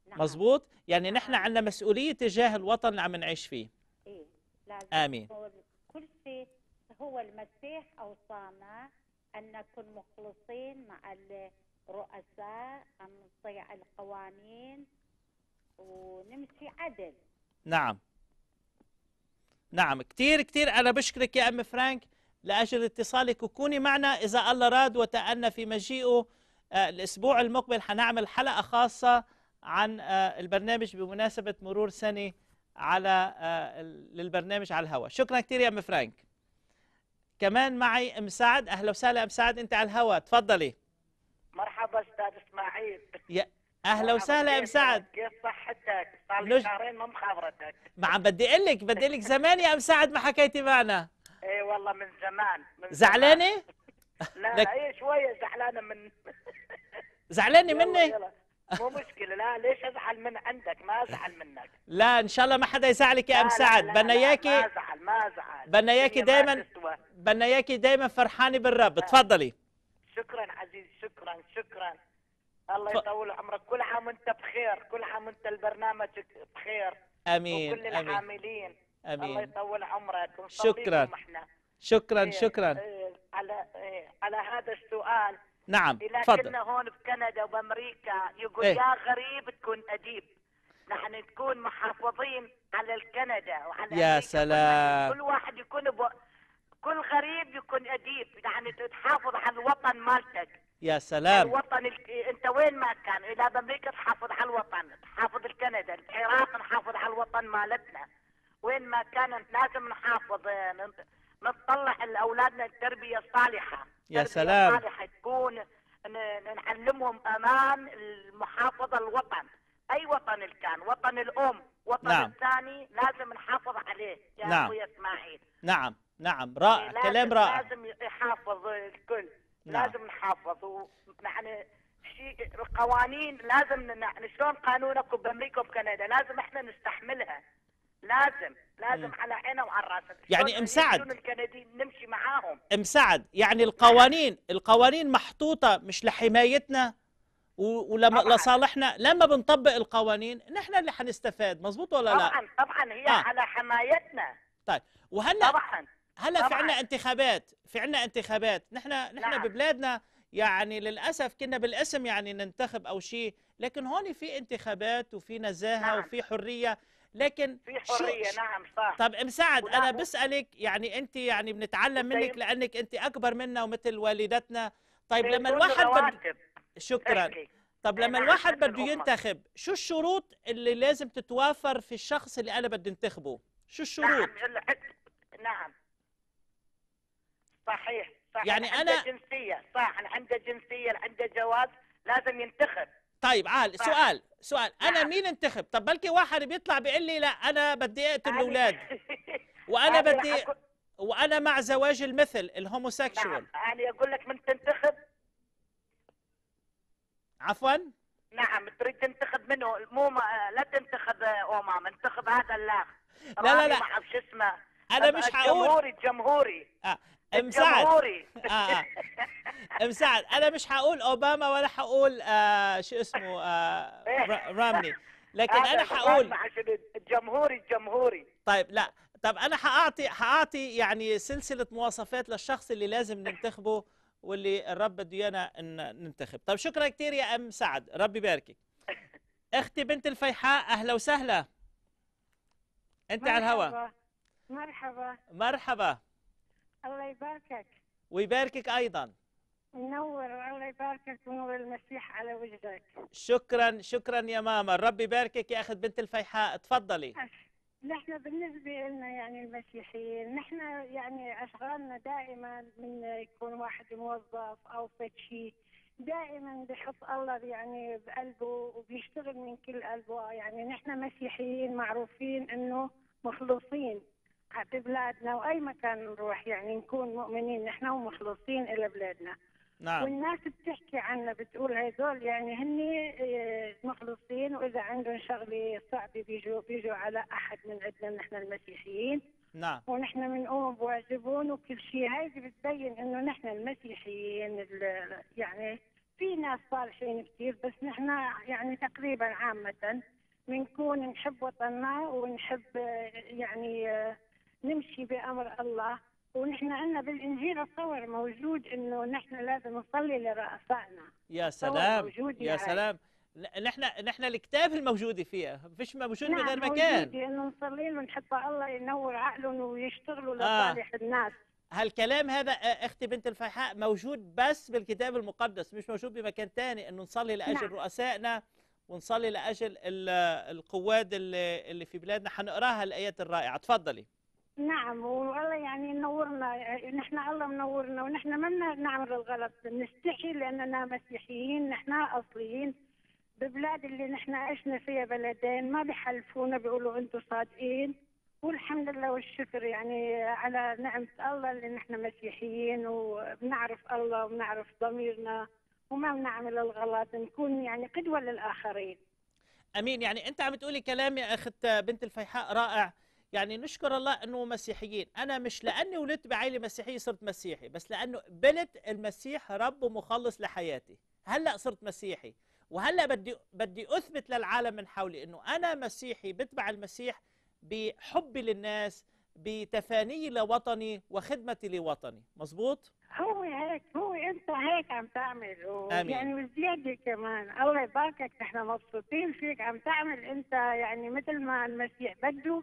نعم. مزبوط يعني نحن نعم. عندنا مسؤولية تجاه الوطن اللي عم نعيش فيه إيه لازم آمين كل شيء هو المسيح أوصانا أن نكون مخلصين مع الرؤساء أن نطيع القوانين ونمشي عدل نعم نعم كثير كثير أنا بشكرك يا أم فرانك لأجل اتصالك وكوني معنا إذا الله راد وتأنى في مجيئه آه، الأسبوع المقبل حنعمل حلقة خاصة عن آه، البرنامج بمناسبة مرور سنة على آه، للبرنامج على الهواء شكرا كثير يا أم فرانك كمان معي أم سعد أهلا وسهلا أم سعد أنت على الهواء تفضلي مرحبا أستاذ إسماعيل اهلا وسهلا يا ام سعد كيف صحتك؟ صار لي شهرين ما مخابرتك ما عم بدي اقول لك بدي اقول لك زمان يا ام سعد ما حكيتي معنا اي والله من زمان من زعلانه؟ لا لك... اي شويه زعلانه من زعلانه مني؟ مو مشكلة لا ليش ازعل من عندك ما ازعل منك لا ان شاء الله ما حدا يزعلك يا ام سعد بدنا اياكي ما ازعل ما ازعل بدنا اياكي دائما بدنا اياكي دائما فرحانة بالرب تفضلي شكرا عزيزي شكرا شكرا الله يطول عمرك كل عام وانت بخير كل عام وانت البرنامج بخير امين وكل امين العاملين امين الله يطول عمرك شكرا شكرا إيه شكرا إيه على إيه على هذا السؤال نعم تفضل هون بكندا وبامريكا يقول إيه؟ يا غريب تكون اديب نحن نكون محافظين على الكندا وعلى يا سلام كل واحد يكون ب... كل غريب يكون اديب يعني تحافظ على الوطن مالتك يا سلام الوطن ال... انت وين ما كان الى بامريكا تحافظ على الوطن تحافظ الكندا العراق نحافظ على الوطن مالتنا وين ما كان لازم نحافظ نطلع لاولادنا التربيه الصالحه يا سلام الصالحه تكون نعلمهم امان المحافظه الوطن اي وطن كان وطن الام وطن نعم. الثاني لازم نحافظ عليه يا نعم. اخوي اسماعيل نعم نعم رائع إيه، كلام رائع لازم يحافظ الكل نعم. لازم نحافظ ونحن شيء القوانين لازم يعني شلون قانونكم بامريكا وبكندا لازم احنا نستحملها لازم لازم مم. على عينه وعلى راسه يعني سعد الكنديين نمشي معاهم سعد يعني القوانين القوانين محطوطه مش لحمايتنا ولما لصالحنا لما بنطبق القوانين نحن اللي حنستفاد مزبوط ولا لا طبعا طبعا هي آه. على حمايتنا طيب وهلا طبعا هلا في عندنا انتخابات في عندنا انتخابات نحن نحن نعم. ببلادنا يعني للاسف كنا بالاسم يعني ننتخب او شيء لكن هون في انتخابات وفي نزاهه نعم. وفي حريه لكن في حريه شو... نعم صح طب ام سعد انا بسالك يعني انت يعني بنتعلم طيب. منك لانك انت اكبر منا ومثل والدتنا طيب لما الواحد بد... شكرا أكي. طب إيه، لما الواحد بده ينتخب شو الشروط اللي لازم تتوافر في الشخص اللي انا بدي انتخبه شو الشروط نعم نعم صحيح صح يعني عنده انا جنسيه صح عنده جنسيه عنده جواز لازم ينتخب طيب عال صح. سؤال سؤال نعم. انا مين انتخب طب بلكي واحد بيطلع بيقول لي لا انا بدي اقتل الاولاد وانا بدي وانا مع زواج المثل الهوموسيكشوال نعم. انا اقول لك من تنتخب عفوا نعم تريد تنتخب منه مو ما... لا تنتخب امام انتخب هذا الاخ لا لا لا شو اسمه انا مش حقول جمهوري جمهوري آه. ام سعد آه،, آه ام سعد انا مش هقول اوباما ولا هقول آه شو اسمه آه رامني لكن انا هقول الجمهوري الجمهوري طيب لا طب انا هاعطي هاعطي يعني سلسله مواصفات للشخص اللي لازم ننتخبه واللي الرب بده ايانا ننتخب طيب شكرا كثير يا ام سعد ربي يباركك اختي بنت الفيحاء اهلا وسهلا انت مرحبا. على الهواء مرحبا مرحبا الله يباركك ويباركك أيضا منور الله يباركك ونور المسيح على وجهك شكرا شكرا يا ماما الرب يباركك يا أخت بنت الفيحاء تفضلي نحن بالنسبة لنا يعني المسيحيين نحن يعني أشغالنا دائما من يكون واحد موظف أو شيء دائما بحط الله يعني بقلبه وبيشتغل من كل قلبه يعني نحن مسيحيين معروفين انه مخلصين في بلادنا واي مكان نروح يعني نكون مؤمنين نحن ومخلصين الى بلادنا نعم والناس بتحكي عنا بتقول هذول يعني هن آه، مخلصين واذا عندهم شغله صعبه بيجوا بيجوا على احد من عندنا نحن المسيحيين نعم ونحن بنقوم بواجبهم وكل شيء هذه بتبين انه نحن المسيحيين يعني في ناس صالحين كثير بس نحن يعني تقريبا عامه بنكون نحب وطننا ونحب آه، يعني آه، نمشي بأمر الله ونحن عندنا بالانجيل صور موجود انه نحن لازم نصلي لرؤسائنا يا سلام موجود يا سلام نحن نحن الكتاب الموجود فيها فيش موجود نعم بغير مكان انه نصلي له ونحب الله ينور عقلهم ويشتغلوا آه. لصالح آه. الناس هالكلام هذا آه، اختي بنت الفيحاء موجود بس بالكتاب المقدس مش موجود بمكان ثاني انه نصلي لاجل نعم. رؤسائنا ونصلي لاجل القواد اللي, اللي في بلادنا حنقراها الايات الرائعه تفضلي نعم والله يعني نورنا نحن الله منورنا ونحن ما نعمل الغلط نستحي لاننا مسيحيين نحن اصليين ببلاد اللي نحن عشنا فيها بلدين ما بحلفونا بيقولوا انتم صادقين والحمد لله والشكر يعني على نعمة الله اللي نحن مسيحيين وبنعرف الله وبنعرف ضميرنا وما بنعمل الغلط نكون يعني قدوة للآخرين أمين يعني أنت عم تقولي كلام يا أخت بنت الفيحاء رائع يعني نشكر الله أنه مسيحيين أنا مش لأني ولدت بعائلة مسيحية صرت مسيحي بس لأنه قبلت المسيح رب ومخلص لحياتي هلأ صرت مسيحي وهلأ بدي, بدي أثبت للعالم من حولي أنه أنا مسيحي بتبع المسيح بحبي للناس بتفاني لوطني وخدمتي لوطني مظبوط هو هيك هو انت هيك عم تعمل و... آمين. يعني وزياده كمان الله يباركك نحن مبسوطين فيك عم تعمل انت يعني مثل ما المسيح بده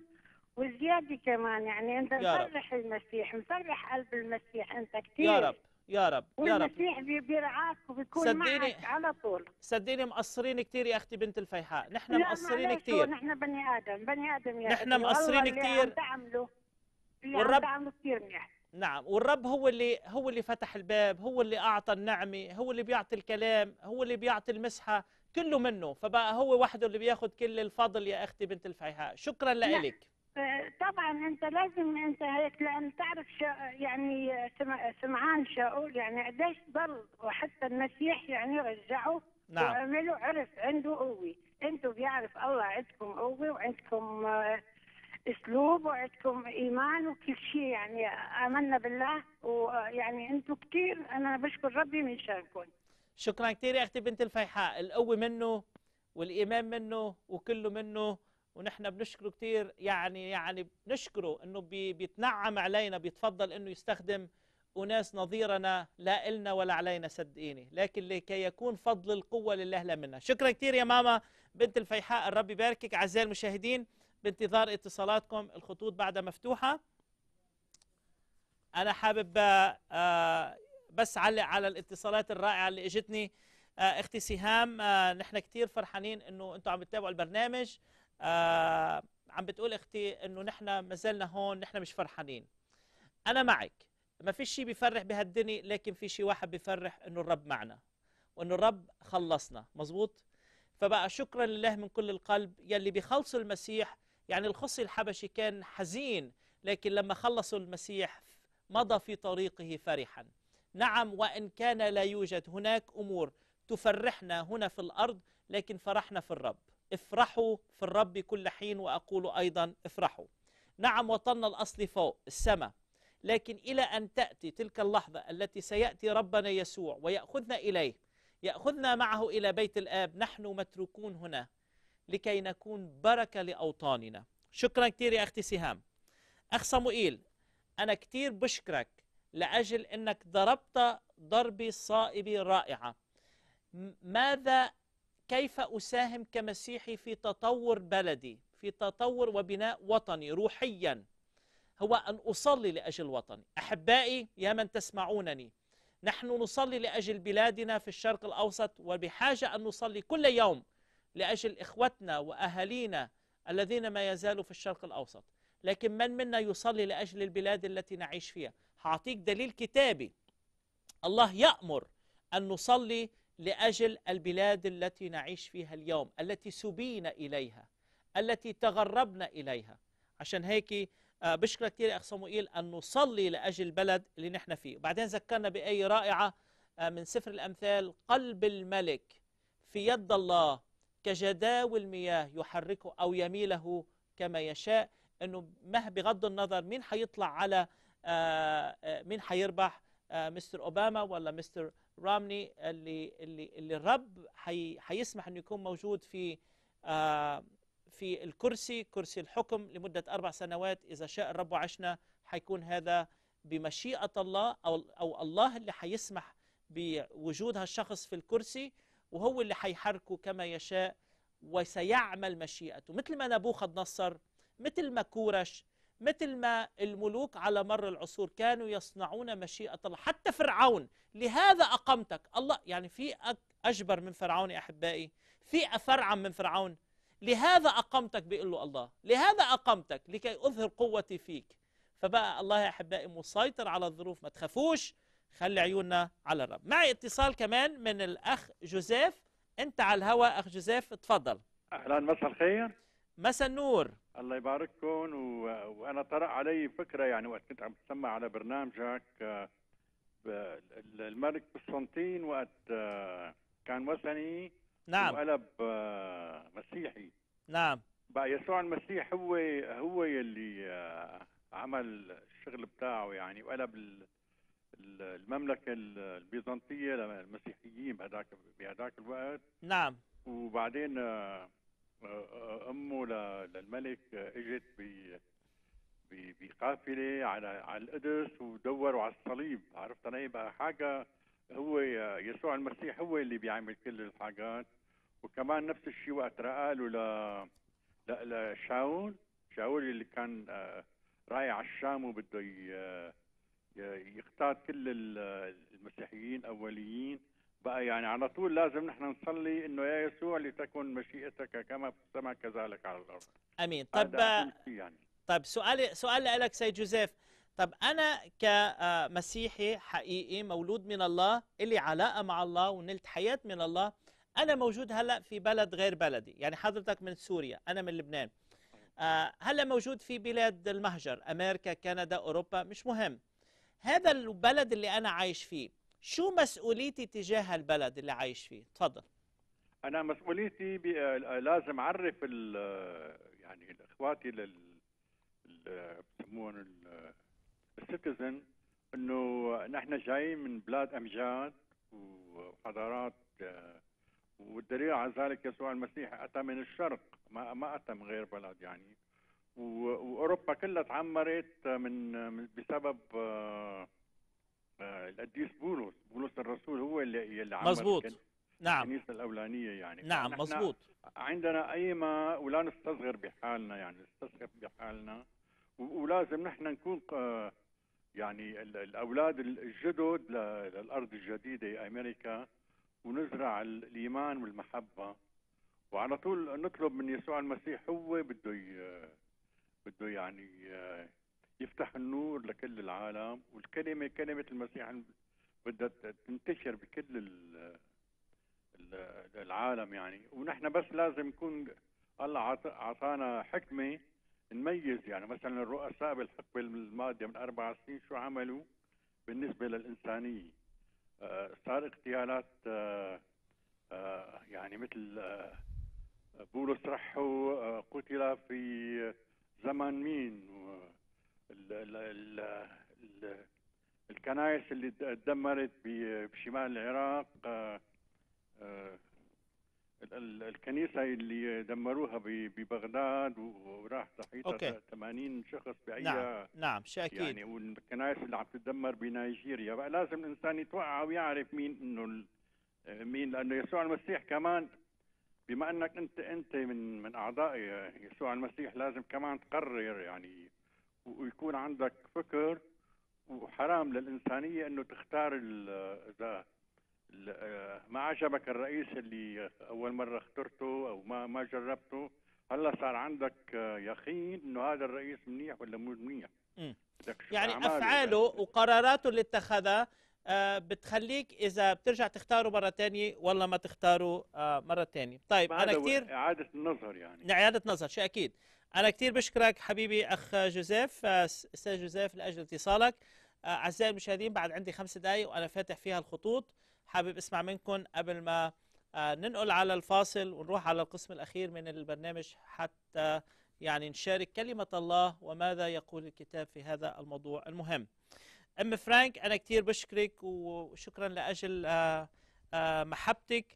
وزياده كمان يعني انت مفرح المسيح مفرح قلب المسيح انت كثير يا رب يا رب يا رب والمسيح بيرعاك وبيكون معك على طول صدقيني مقصرين كثير يا اختي بنت الفيحاء نحن مقصرين كثير نحن بني ادم بني ادم يا نحن مقصرين كثير تعمله والرب عم كثير منيح نعم والرب هو اللي هو اللي فتح الباب هو اللي اعطى النعمه هو اللي بيعطي الكلام هو اللي بيعطي المسحه كله منه فبقى هو وحده اللي بياخذ كل الفضل يا اختي بنت الفيحاء شكرا نعم. لك طبعا انت لازم انت هيك لان تعرف شا يعني سمعان شاول يعني قديش ضل وحتى المسيح يعني رجعه نعم. وعمله عرف عنده قوه انتم بيعرف الله عندكم قوه وعندكم آه، اسلوب وعندكم ايمان وكل شيء يعني امنا بالله ويعني انتم كثير انا بشكر ربي من شانكم شكرا كثير يا اختي بنت الفيحاء القوه منه والايمان منه وكله منه ونحن بنشكره كثير يعني يعني بنشكره انه بي بيتنعم علينا بيتفضل انه يستخدم اناس نظيرنا لا النا ولا علينا صدقيني لكن لكي يكون فضل القوه لله لا منا شكرا كثير يا ماما بنت الفيحاء الرب يباركك اعزائي المشاهدين بانتظار اتصالاتكم الخطوط بعدها مفتوحه انا حابب آه، بس علق على الاتصالات الرائعه اللي اجتني آه، اختي سهام آه، نحن كثير فرحانين انه انتم عم تتابعوا البرنامج آه عم بتقول اختي انه نحن ما زلنا هون نحن مش فرحانين انا معك ما في شيء بيفرح بهالدنيا لكن في شيء واحد بيفرح انه الرب معنا وانه الرب خلصنا مزبوط فبقى شكرا لله من كل القلب يلي بيخلصوا المسيح يعني الخصي الحبشي كان حزين لكن لما خلصوا المسيح مضى في طريقه فرحا نعم وان كان لا يوجد هناك امور تفرحنا هنا في الارض لكن فرحنا في الرب افرحوا في الرب كل حين وأقول أيضا افرحوا نعم وطن الأصل فوق السماء لكن إلى أن تأتي تلك اللحظة التي سيأتي ربنا يسوع ويأخذنا إليه يأخذنا معه إلى بيت الآب نحن متروكون هنا لكي نكون بركة لأوطاننا شكرا كثير يا أختي سهام أخ صموئيل أنا كثير بشكرك لأجل أنك ضربت ضربة صائبة رائعة ماذا كيف أساهم كمسيحي في تطور بلدي في تطور وبناء وطني روحيا هو أن أصلي لأجل وطني أحبائي يا من تسمعونني نحن نصلي لأجل بلادنا في الشرق الأوسط وبحاجة أن نصلي كل يوم لأجل إخوتنا وأهالينا الذين ما يزالوا في الشرق الأوسط لكن من منا يصلي لأجل البلاد التي نعيش فيها هعطيك دليل كتابي الله يأمر أن نصلي لاجل البلاد التي نعيش فيها اليوم التي سبينا اليها التي تغربنا اليها عشان هيك آه، بشكر كثير يا اخ صموئيل ان نصلي لاجل البلد اللي نحن فيه وبعدين ذكرنا بايه رائعه آه، من سفر الامثال قلب الملك في يد الله كجداول المياه يحركه او يميله كما يشاء انه مه بغض النظر مين حيطلع على آه، مين حيربح مستر اوباما ولا مستر رامني اللي اللي اللي الرب حي حيسمح انه يكون موجود في آه في الكرسي كرسي الحكم لمده اربع سنوات اذا شاء الرب وعشنا حيكون هذا بمشيئه الله او او الله اللي حيسمح بوجود هالشخص في الكرسي وهو اللي حيحركه كما يشاء وسيعمل مشيئته مثل ما نبوخذ نصر مثل ما كورش مثل ما الملوك على مر العصور كانوا يصنعون مشيئة الله حتى فرعون لهذا أقمتك الله يعني في أجبر من فرعون يا أحبائي في أفرعم من فرعون لهذا أقمتك بيقول له الله لهذا أقمتك لكي أظهر قوتي فيك فبقى الله يا أحبائي مسيطر على الظروف ما تخافوش خلي عيوننا على الرب معي اتصال كمان من الأخ جوزيف أنت على الهواء أخ جوزيف اتفضل أهلا مساء الخير مساء النور الله يبارككم و... وانا طرأ علي فكره يعني وقت كنت عم تسمع على برنامجك آه، الملك قسطنطين وقت آه، كان وثني نعم وقلب آه، مسيحي نعم بقى يسوع المسيح هو هو يلي عمل الشغل بتاعه يعني وقلب المملكه البيزنطيه للمسيحيين بهذاك بهذاك الوقت نعم وبعدين أه، امه للملك اجت بقافله على على القدس ودوروا على الصليب عرفت انا بقى حاجه هو يسوع المسيح هو اللي بيعمل كل الحاجات وكمان نفس الشيء وقت قالوا ل لشاول شاول اللي كان أه، رايح على الشام وبده يختار كل المسيحيين اوليين بقى يعني على طول لازم نحن نصلي انه يا يسوع لتكن مشيئتك كما في السماء كذلك على الارض امين طب آه، يعني. طب سؤال سؤال لك سيد جوزيف طب انا كمسيحي حقيقي مولود من الله اللي علاقه مع الله ونلت حياه من الله انا موجود هلا في بلد غير بلدي يعني حضرتك من سوريا انا من لبنان آه، هلا موجود في بلاد المهجر امريكا كندا اوروبا مش مهم هذا البلد اللي انا عايش فيه شو مسؤوليتي تجاه البلد اللي عايش فيه تفضل انا مسؤوليتي لازم اعرف يعني اخواتي لل بسموهم السيتيزن انه نحن جايين من بلاد امجاد وحضارات والدليل على ذلك يسوع المسيح اتى من الشرق ما ما اتى من غير بلد يعني واوروبا كلها تعمرت من بسبب القديس بولس بولس الرسول هو اللي اللي عمل مزبوط نعم الكنيسه الاولانيه يعني نعم مزبوط عندنا اي ما ولا نستصغر بحالنا يعني نستصغر بحالنا ولازم نحن نكون يعني الاولاد الجدد للارض الجديده امريكا ونزرع الايمان والمحبه وعلى طول نطلب من يسوع المسيح هو بده بده يعني يفتح النور لكل العالم والكلمة كلمة المسيح بدها تنتشر بكل العالم يعني ونحن بس لازم نكون الله عطانا حكمة نميز يعني مثلا الرؤساء بالحقبة الماضية من أربع سنين شو عملوا بالنسبة للإنسانية آه، صار اغتيالات آه، آه، يعني مثل بولس رحوا قتل في زمن مين ال ال ال الكنائس اللي تدمرت بشمال العراق آه، آه، الكنيسه اللي دمروها ببغداد وراح ضحيتها 80 شخص باي نعم نعم اكيد يعني والكنائس اللي عم تدمر بنيجيريا بقى لازم الانسان يتوقع ويعرف مين انه مين لانه يسوع المسيح كمان بما انك انت انت من من اعضاء يسوع المسيح لازم كمان تقرر يعني ويكون عندك فكر وحرام للإنسانية أنه تختار إذا ما عجبك الرئيس اللي أول مرة اخترته أو ما ما جربته هلا صار عندك يقين انه هذا الرئيس منيح ولا مو منيح يعني افعاله وقراراته اللي اتخذها آه، بتخليك اذا بترجع تختاره مره ثانيه ولا ما تختاره آه، مره ثانيه طيب انا كثير اعاده النظر يعني اعاده نظر شيء اكيد أنا كثير بشكرك حبيبي أخ جوزيف آه، أستاذ جوزيف لأجل اتصالك آه، أعزائي المشاهدين بعد عندي خمس دقائق وأنا فاتح فيها الخطوط حابب أسمع منكم قبل ما آه، ننقل على الفاصل ونروح على القسم الأخير من البرنامج حتى يعني نشارك كلمة الله وماذا يقول الكتاب في هذا الموضوع المهم أم فرانك أنا كثير بشكرك وشكرا لأجل محبتك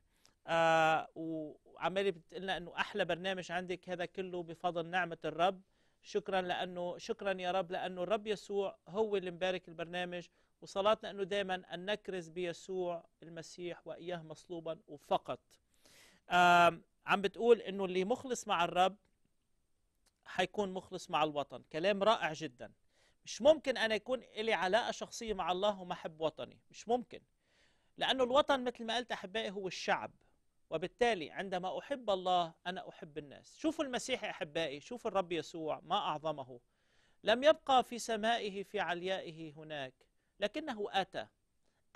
وعمالي بتقول لنا انه احلى برنامج عندك هذا كله بفضل نعمه الرب شكرا لانه شكرا يا رب لانه الرب يسوع هو اللي مبارك البرنامج وصلاتنا انه دائما ان نكرز بيسوع المسيح واياه مصلوبا وفقط عم بتقول انه اللي مخلص مع الرب حيكون مخلص مع الوطن كلام رائع جدا مش ممكن انا يكون لي علاقه شخصيه مع الله وما احب وطني مش ممكن لانه الوطن مثل ما قلت احبائي هو الشعب وبالتالي عندما أحب الله أنا أحب الناس شوفوا المسيح أحبائي شوفوا الرب يسوع ما أعظمه لم يبقى في سمائه في عليائه هناك لكنه أتى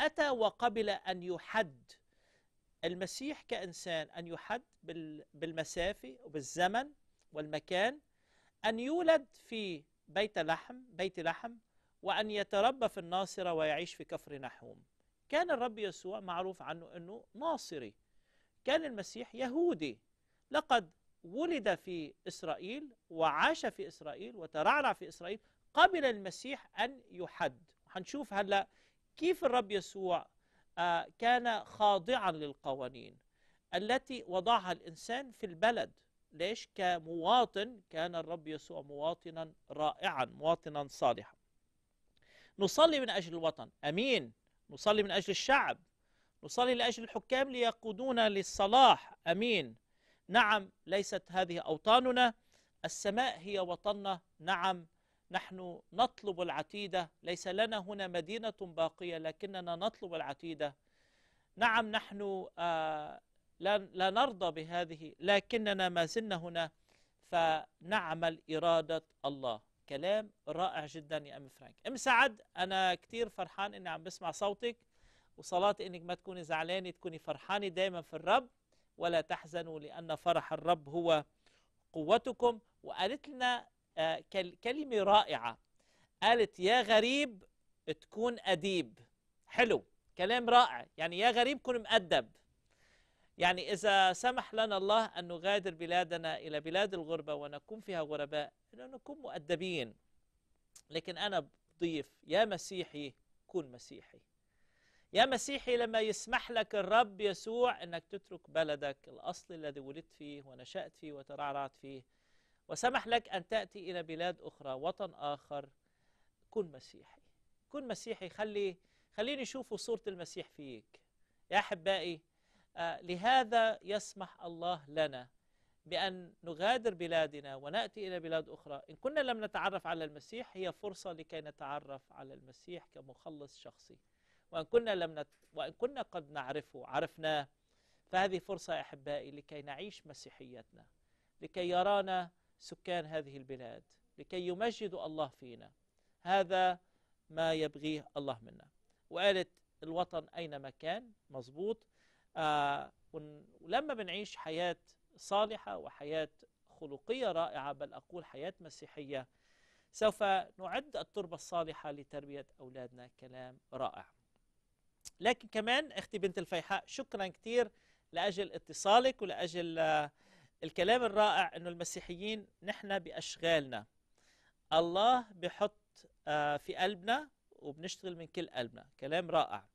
أتى وقبل أن يحد المسيح كإنسان أن يحد بالمسافة وبالزمن والمكان أن يولد في بيت لحم بيت لحم وأن يتربى في الناصرة ويعيش في كفر نحوم كان الرب يسوع معروف عنه أنه ناصري كان المسيح يهودي لقد ولد في إسرائيل وعاش في إسرائيل وترعرع في إسرائيل قبل المسيح أن يحد هنشوف هلأ كيف الرب يسوع آه، كان خاضعا للقوانين التي وضعها الإنسان في البلد ليش كمواطن كان الرب يسوع مواطنا رائعا مواطنا صالحا نصلي من أجل الوطن أمين نصلي من أجل الشعب نصلي لأجل الحكام ليقودونا للصلاح أمين نعم ليست هذه أوطاننا السماء هي وطننا نعم نحن نطلب العتيدة ليس لنا هنا مدينة باقية لكننا نطلب العتيدة نعم نحن آه، لا نرضى بهذه لكننا ما زلنا هنا فنعمل إرادة الله كلام رائع جدا يا أم فرانك أم سعد أنا كثير فرحان أني عم بسمع صوتك وصلاتي انك ما تكوني زعلانة تكوني فرحانة دايما في الرب ولا تحزنوا لأن فرح الرب هو قوتكم وقالت لنا آه، كلمة رائعة قالت يا غريب تكون أديب حلو كلام رائع يعني يا غريب كن مؤدب يعني إذا سمح لنا الله أن نغادر بلادنا إلى بلاد الغربة ونكون فيها غرباء نكون مؤدبين لكن أنا ضيف يا مسيحي كن مسيحي يا مسيحي لما يسمح لك الرب يسوع أنك تترك بلدك الأصل الذي ولدت فيه ونشأت فيه وترعرعت فيه وسمح لك أن تأتي إلى بلاد أخرى وطن آخر كن مسيحي كن مسيحي خلي خليني أشوف صورة المسيح فيك يا أحبائي آه، لهذا يسمح الله لنا بأن نغادر بلادنا ونأتي إلى بلاد أخرى إن كنا لم نتعرف على المسيح هي فرصة لكي نتعرف على المسيح كمخلص شخصي وإن كنا, لم نت... وإن كنا قد نعرفه عرفناه فهذه فرصة يا أحبائي لكي نعيش مسيحيتنا لكي يرانا سكان هذه البلاد لكي يمجدوا الله فينا هذا ما يبغيه الله منا وقالت الوطن أينما كان مظبوط آه ولما بنعيش حياة صالحة وحياة خلقية رائعة بل أقول حياة مسيحية سوف نعد التربة الصالحة لتربية أولادنا كلام رائع لكن كمان أختي بنت الفيحاء شكرا كثير لأجل اتصالك ولأجل آه، الكلام الرائع أنه المسيحيين نحن بأشغالنا الله بحط آه، في قلبنا وبنشتغل من كل قلبنا كلام رائع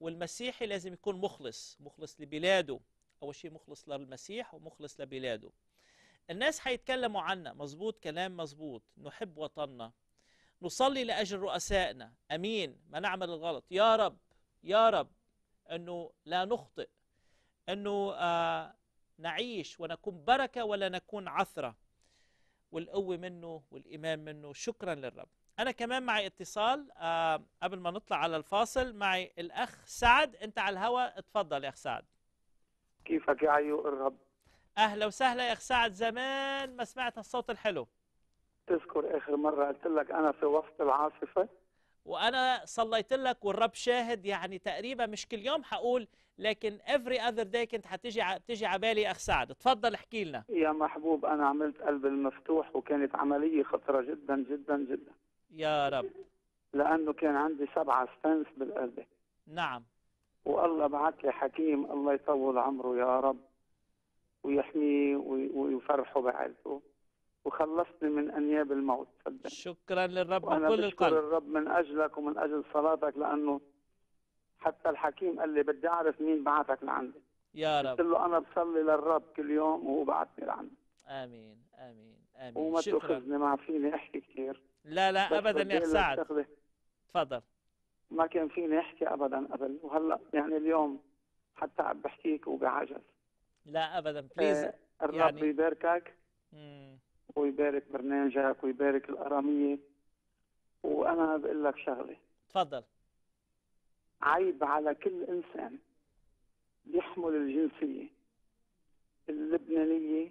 والمسيحي لازم يكون مخلص مخلص لبلاده أول شيء مخلص للمسيح ومخلص لبلاده الناس حيتكلموا عنا مظبوط كلام مظبوط نحب وطننا نصلي لأجل رؤسائنا أمين ما نعمل الغلط يا رب يا رب أنه لا نخطئ أنه آه نعيش ونكون بركة ولا نكون عثرة والقوة منه والإيمان منه شكرا للرب أنا كمان معي اتصال آه قبل ما نطلع على الفاصل معي الأخ سعد أنت على الهواء اتفضل يا أخ سعد كيفك يا عيو الرب أهلا وسهلا يا أخ سعد زمان ما سمعت الصوت الحلو تذكر آخر مرة قلت لك أنا في وسط العاصفة وانا صليت لك والرب شاهد يعني تقريبا مش كل يوم حقول لكن افري اذر داي كنت حتيجي بتيجي على بالي اخ سعد تفضل احكي لنا يا محبوب انا عملت قلب المفتوح وكانت عمليه خطره جدا جدا جدا يا رب لانه كان عندي سبعة ستانس بالقلب نعم والله بعث لي حكيم الله يطول عمره يا رب ويحميه ويفرحه بعائلته وخلصتني من انياب الموت صدق شكرا للرب من كل القلب الرب من اجلك ومن اجل صلاتك لانه حتى الحكيم قال لي بدي اعرف مين بعثك لعندي يا رب قلت له انا بصلي للرب كل يوم وهو بعثني لعندي امين امين امين وما تاخذني ما فيني احكي كثير لا لا ابدا يا سعد تفضل ما كان فيني احكي ابدا قبل وهلا يعني اليوم حتى عم بحكيك وبعجز لا ابدا بليز آه الرب يعني... يباركك ويبارك برنامجك ويبارك الأرامية وأنا بقول لك شغلة تفضل عيب على كل إنسان بيحمل الجنسية اللبنانية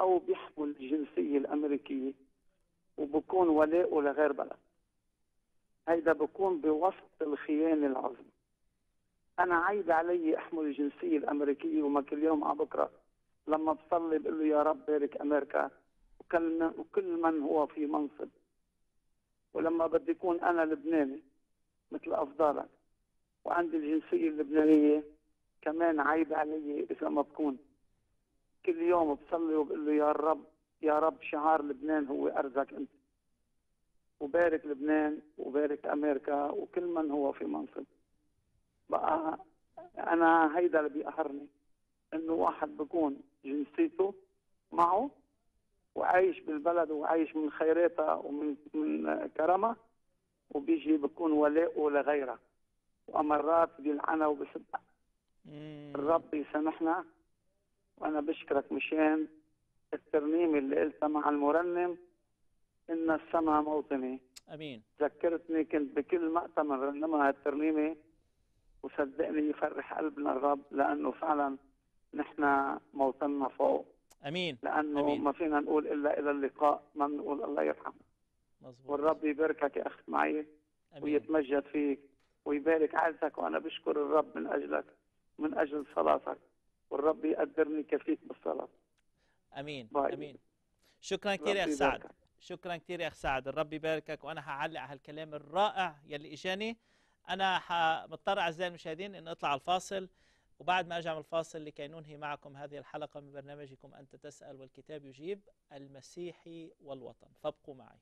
أو بيحمل الجنسية الأمريكية وبكون ولاءه لغير بلد هيدا بكون بوسط الخيانة العظمى أنا عيب علي أحمل الجنسية الأمريكية وما كل يوم على آه، بكرة لما بصلي بقول له يا رب بارك أمريكا وكل وكل من هو في منصب ولما بدي يكون انا لبناني مثل افضالك وعندي الجنسيه اللبنانيه كمان عيب علي اذا ما بكون كل يوم بصلي وبقول له يا رب يا رب شعار لبنان هو ارزك انت وبارك لبنان وبارك امريكا وكل من هو في منصب بقى انا هيدا اللي بيقهرني انه واحد بكون جنسيته معه وعايش بالبلد وعايش من خيراتها ومن من كرمها وبيجي بكون ولاء لغيرها ومرات بيلعنا وبسبها الرب يسامحنا وانا بشكرك مشان الترنيم اللي قلتها مع المرنم ان السماء موطني امين ذكرتني كنت بكل مقطع من رنمها هالترنيمه وصدقني يفرح قلبنا الرب لانه فعلا نحن موطننا فوق امين لانه أمين. ما فينا نقول الا الى اللقاء ما بنقول الله يرحمه مظبوط والرب يباركك يا اخت معي أمين. ويتمجد فيك ويبارك عزك وانا بشكر الرب من اجلك من اجل صلاتك والرب يقدرني كفيك بالصلاه امين باي. امين شكرا كثير يا اخ سعد شكرا كثير يا اخ سعد الرب يباركك وانا حعلق على هالكلام الرائع يلي اجاني انا مضطر اعزائي المشاهدين ان اطلع الفاصل وبعد ما أجي من فاصل لكي ننهي معكم هذه الحلقة من برنامجكم أنت تسأل والكتاب يجيب المسيحي والوطن فابقوا معي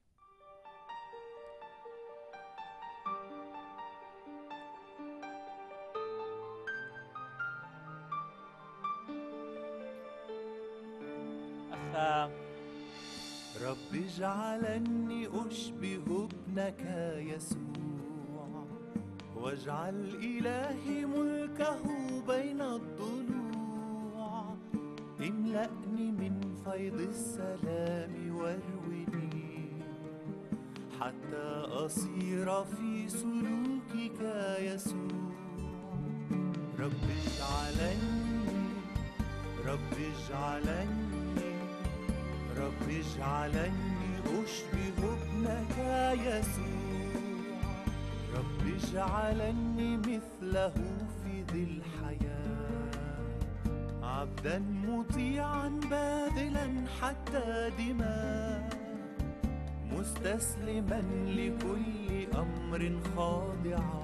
رب اجعلني أشبه ابنك يسوع واجعل إلهي ملكه بين الضلوع املأني من فيض السلام واروني حتى أصير في سلوكك يسوع رب اجعلني رب اجعلني رب اجعلني أشبه ابنك يسوع اجعلني مثله في ذي الحياة عبدا مطيعا باذلا حتى دماء مستسلما لكل أمر خاضعا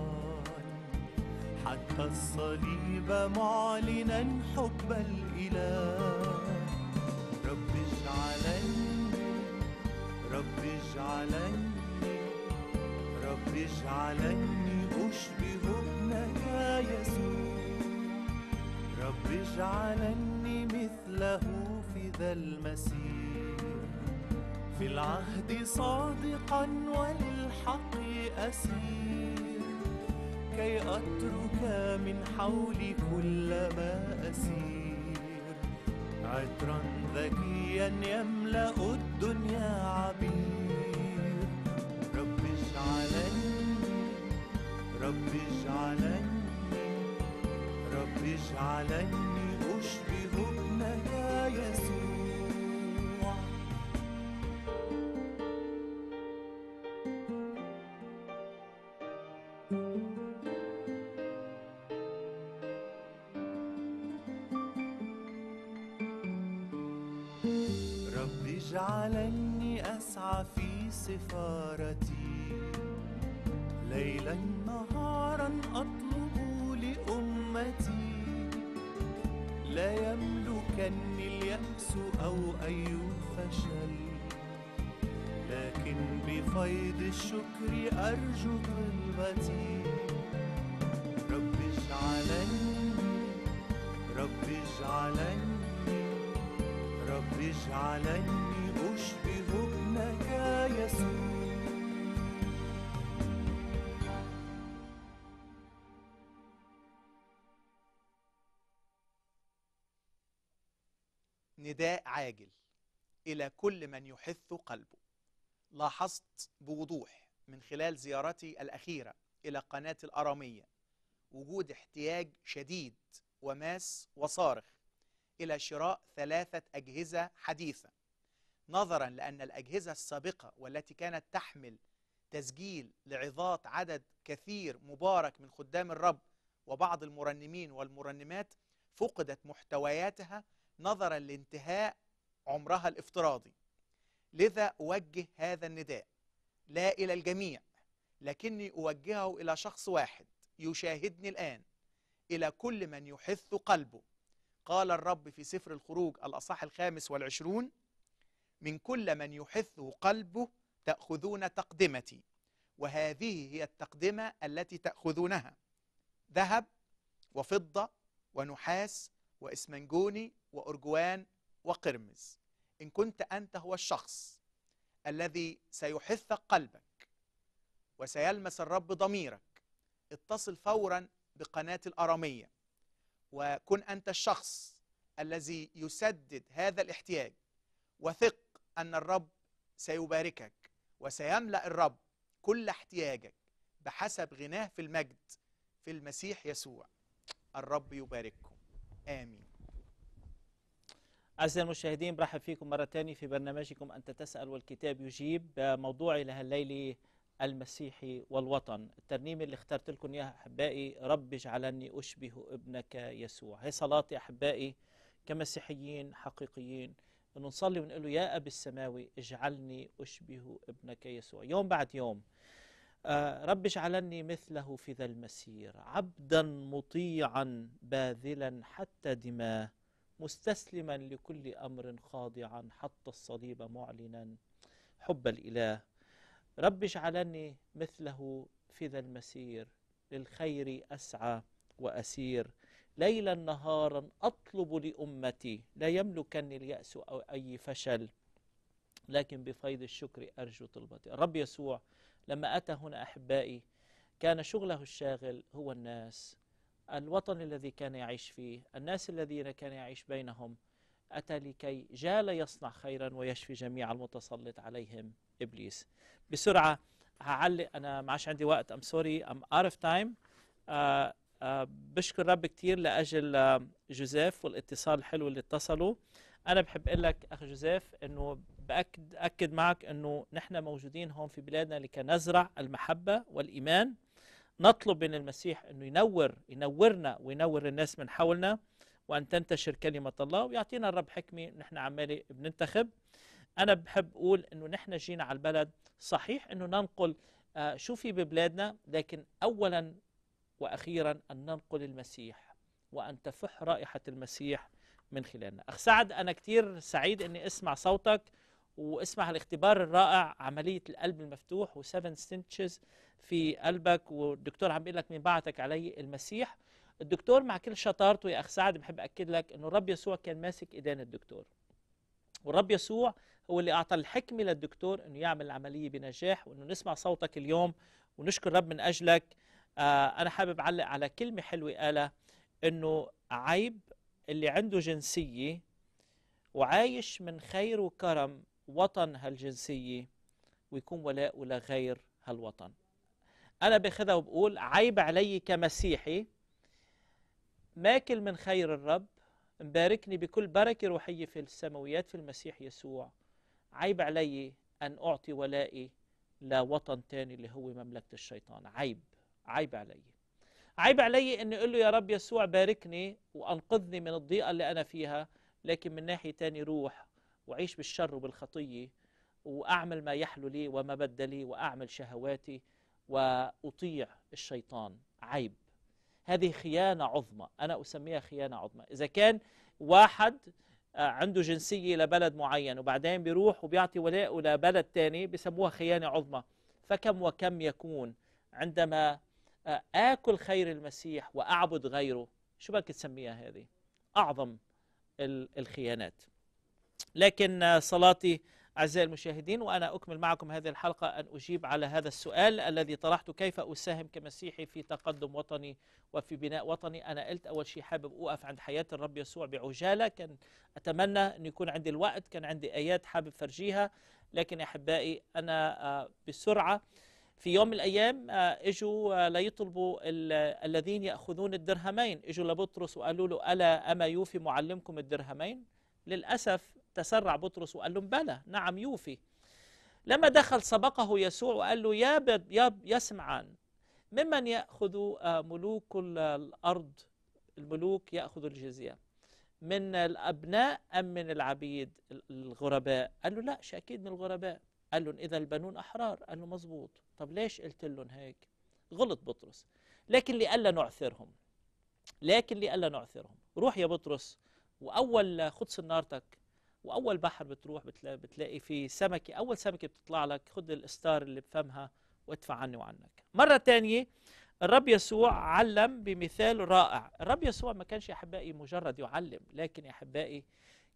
حتى الصليب معلنا حب الإله رب اجعلني رب اجعلني رب اجعلني اجعلني مثله في ذا المسير في العهد صادقا وللحق أسير كي أترك من حولي كل ما أسير عطرا ذكيا يملأ الدنيا اجعلني أسعى في سفارتي ليلا نهارا أطلب لأمتي لا يملكني اليأس أو أي فشل لكن بفيض الشكر أرجو طلبتي رب اجعلني رب اجعلني رب اجعلني نداء عاجل إلى كل من يحث قلبه لاحظت بوضوح من خلال زيارتي الأخيرة إلى قناة الأرامية وجود احتياج شديد وماس وصارخ إلى شراء ثلاثة أجهزة حديثة نظرا لأن الأجهزة السابقة والتي كانت تحمل تسجيل لعظات عدد كثير مبارك من خدام الرب وبعض المرنمين والمرنمات فقدت محتوياتها نظرا لانتهاء عمرها الافتراضي لذا أوجه هذا النداء لا إلى الجميع لكني أوجهه إلى شخص واحد يشاهدني الآن إلى كل من يحث قلبه قال الرب في سفر الخروج الأصح الخامس والعشرون من كل من يحثه قلبه تأخذون تقدمتي وهذه هي التقدمة التي تأخذونها ذهب وفضة ونحاس وإسمنجوني وأرجوان وقرمز إن كنت أنت هو الشخص الذي سيحث قلبك وسيلمس الرب ضميرك اتصل فورا بقناة الأرامية وكن أنت الشخص الذي يسدد هذا الاحتياج وثق أن الرب سيباركك وسيملأ الرب كل احتياجك بحسب غناه في المجد في المسيح يسوع الرب يبارككم آمين أعزائي المشاهدين برحب فيكم مرة تانية في برنامجكم أنت تسأل والكتاب يجيب موضوعي لهالليلة المسيحي والوطن الترنيمة اللي اخترت لكم إياها أحبائي رب اجعلني أشبه ابنك يسوع هي صلاتي أحبائي كمسيحيين حقيقيين أنه نصلي ونقول له يا أب السماوي اجعلني أشبه ابنك يسوع يوم بعد يوم آه، رب اجعلني مثله في ذا المسير عبدا مطيعا باذلا حتى دماه مستسلما لكل امر خاضعا حتى الصليب معلنا حب الاله رب اجعلني مثله في ذا المسير للخير اسعى واسير ليلا نهارا اطلب لامتي لا يملكني الياس او اي فشل لكن بفيض الشكر ارجو طلبتي الرب يسوع لما أتى هنا أحبائي كان شغله الشاغل هو الناس الوطن الذي كان يعيش فيه الناس الذين كان يعيش بينهم أتى لكي جال يصنع خيرا ويشفي جميع المتسلط عليهم إبليس بسرعة هعلق أنا معاش عندي وقت I'm sorry I'm out of time آه، آه، بشكر رب كتير لأجل آه، جوزيف والاتصال الحلو اللي اتصلوا أنا بحب أقول لك أخ جوزيف أنه بأكد أكد معك أنه نحن موجودين هون في بلادنا لكي نزرع المحبة والإيمان نطلب من المسيح أنه ينور ينورنا وينور الناس من حولنا وأن تنتشر كلمة الله ويعطينا الرب حكمة نحن عمالي بننتخب أنا بحب أقول أنه نحن جينا على البلد صحيح أنه ننقل آه، شو في ببلادنا لكن أولا وأخيرا أن ننقل المسيح وأن تفح رائحة المسيح من خلالنا أخ سعد أنا كثير سعيد أني أسمع صوتك واسمع الاختبار الرائع عمليه القلب المفتوح و7 ستنتشز في قلبك والدكتور عم بيقول لك مين بعتك علي المسيح الدكتور مع كل شطارته يا اخ سعد بحب اكد لك انه الرب يسوع كان ماسك ايدين الدكتور والرب يسوع هو اللي اعطى الحكمه للدكتور انه يعمل العمليه بنجاح وانه نسمع صوتك اليوم ونشكر الرب من اجلك آه انا حابب اعلق على كلمه حلوه قالها انه عيب اللي عنده جنسيه وعايش من خير وكرم وطن هالجنسية ويكون ولاء لغير هالوطن أنا باخذها وبقول عيب علي كمسيحي ماكل من خير الرب مباركني بكل بركة روحية في السماويات في المسيح يسوع عيب علي أن أعطي ولائي لوطن تاني اللي هو مملكة الشيطان عيب عيب علي عيب علي أني أقول له يا رب يسوع باركني وأنقذني من الضيقة اللي أنا فيها لكن من ناحية تاني روح وعيش بالشر وبالخطية وأعمل ما يحلو لي وما بدلي وأعمل شهواتي وأطيع الشيطان عيب هذه خيانة عظمى أنا أسميها خيانة عظمى إذا كان واحد آه، عنده جنسية لبلد معين وبعدين بيروح وبيعطي ولاءه لبلد تاني بسموها خيانة عظمى فكم وكم يكون عندما آه، آكل خير المسيح وأعبد غيره شو بدك تسميها هذه أعظم الخيانات لكن آه، صلاتي أعزائي المشاهدين وأنا أكمل معكم هذه الحلقة أن أجيب على هذا السؤال الذي طرحته كيف أساهم كمسيحي في تقدم وطني وفي بناء وطني أنا قلت أول شيء حابب أوقف عند حياة الرب يسوع بعجالة كان أتمنى أن يكون عندي الوقت كان عندي آيات حابب فرجيها لكن أحبائي أنا آه، بسرعة في يوم من الأيام آه، إجوا ليطلبوا الذين يأخذون الدرهمين إجوا لبطرس وقالوا له ألا أما يوفي معلمكم الدرهمين للأسف تسرع بطرس وقال لهم بلى نعم يوفي لما دخل سبقه يسوع وقال له يا يا يسمعان ممن يأخذ آه، ملوك الأرض الملوك يأخذ الجزية من الأبناء أم من العبيد الغرباء قال له لا أكيد من الغرباء قال لهم إذا البنون أحرار قال له مزبوط طب ليش قلت لهم هيك غلط بطرس لكن لئلا نعثرهم لكن لئلا نعثرهم روح يا بطرس وأول خد سنارتك واول بحر بتروح بتلاقي, في فيه سمكه اول سمكه بتطلع لك خذ الاستار اللي بفمها وادفع عني وعنك مره تانية الرب يسوع علم بمثال رائع الرب يسوع ما كانش يا احبائي مجرد يعلم لكن يا احبائي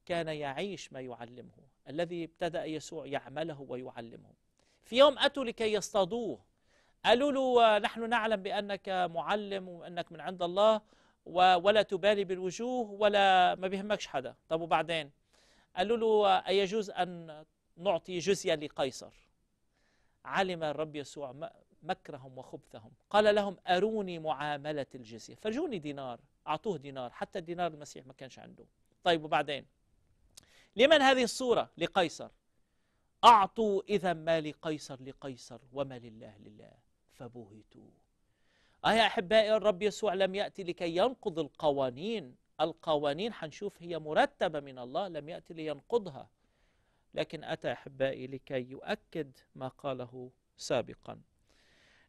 كان يعيش ما يعلمه الذي ابتدا يسوع يعمله ويعلمه في يوم اتوا لكي يصطادوه قالوا له نحن نعلم بانك معلم وانك من عند الله ولا تبالي بالوجوه ولا ما بيهمكش حدا طب وبعدين قالوا له أيجوز أن نعطي جزية لقيصر علم الرب يسوع مكرهم وخبثهم قال لهم أروني معاملة الجزية فرجوني دينار أعطوه دينار حتى الدينار المسيح ما كانش عنده طيب وبعدين لمن هذه الصورة لقيصر أعطوا إذا ما لقيصر لقيصر وما لله لله فبهتوا آه يا أحبائي الرب يسوع لم يأتي لكي ينقض القوانين القوانين حنشوف هي مرتبة من الله لم يأتي لينقضها لكن أتى أحبائي لكي يؤكد ما قاله سابقا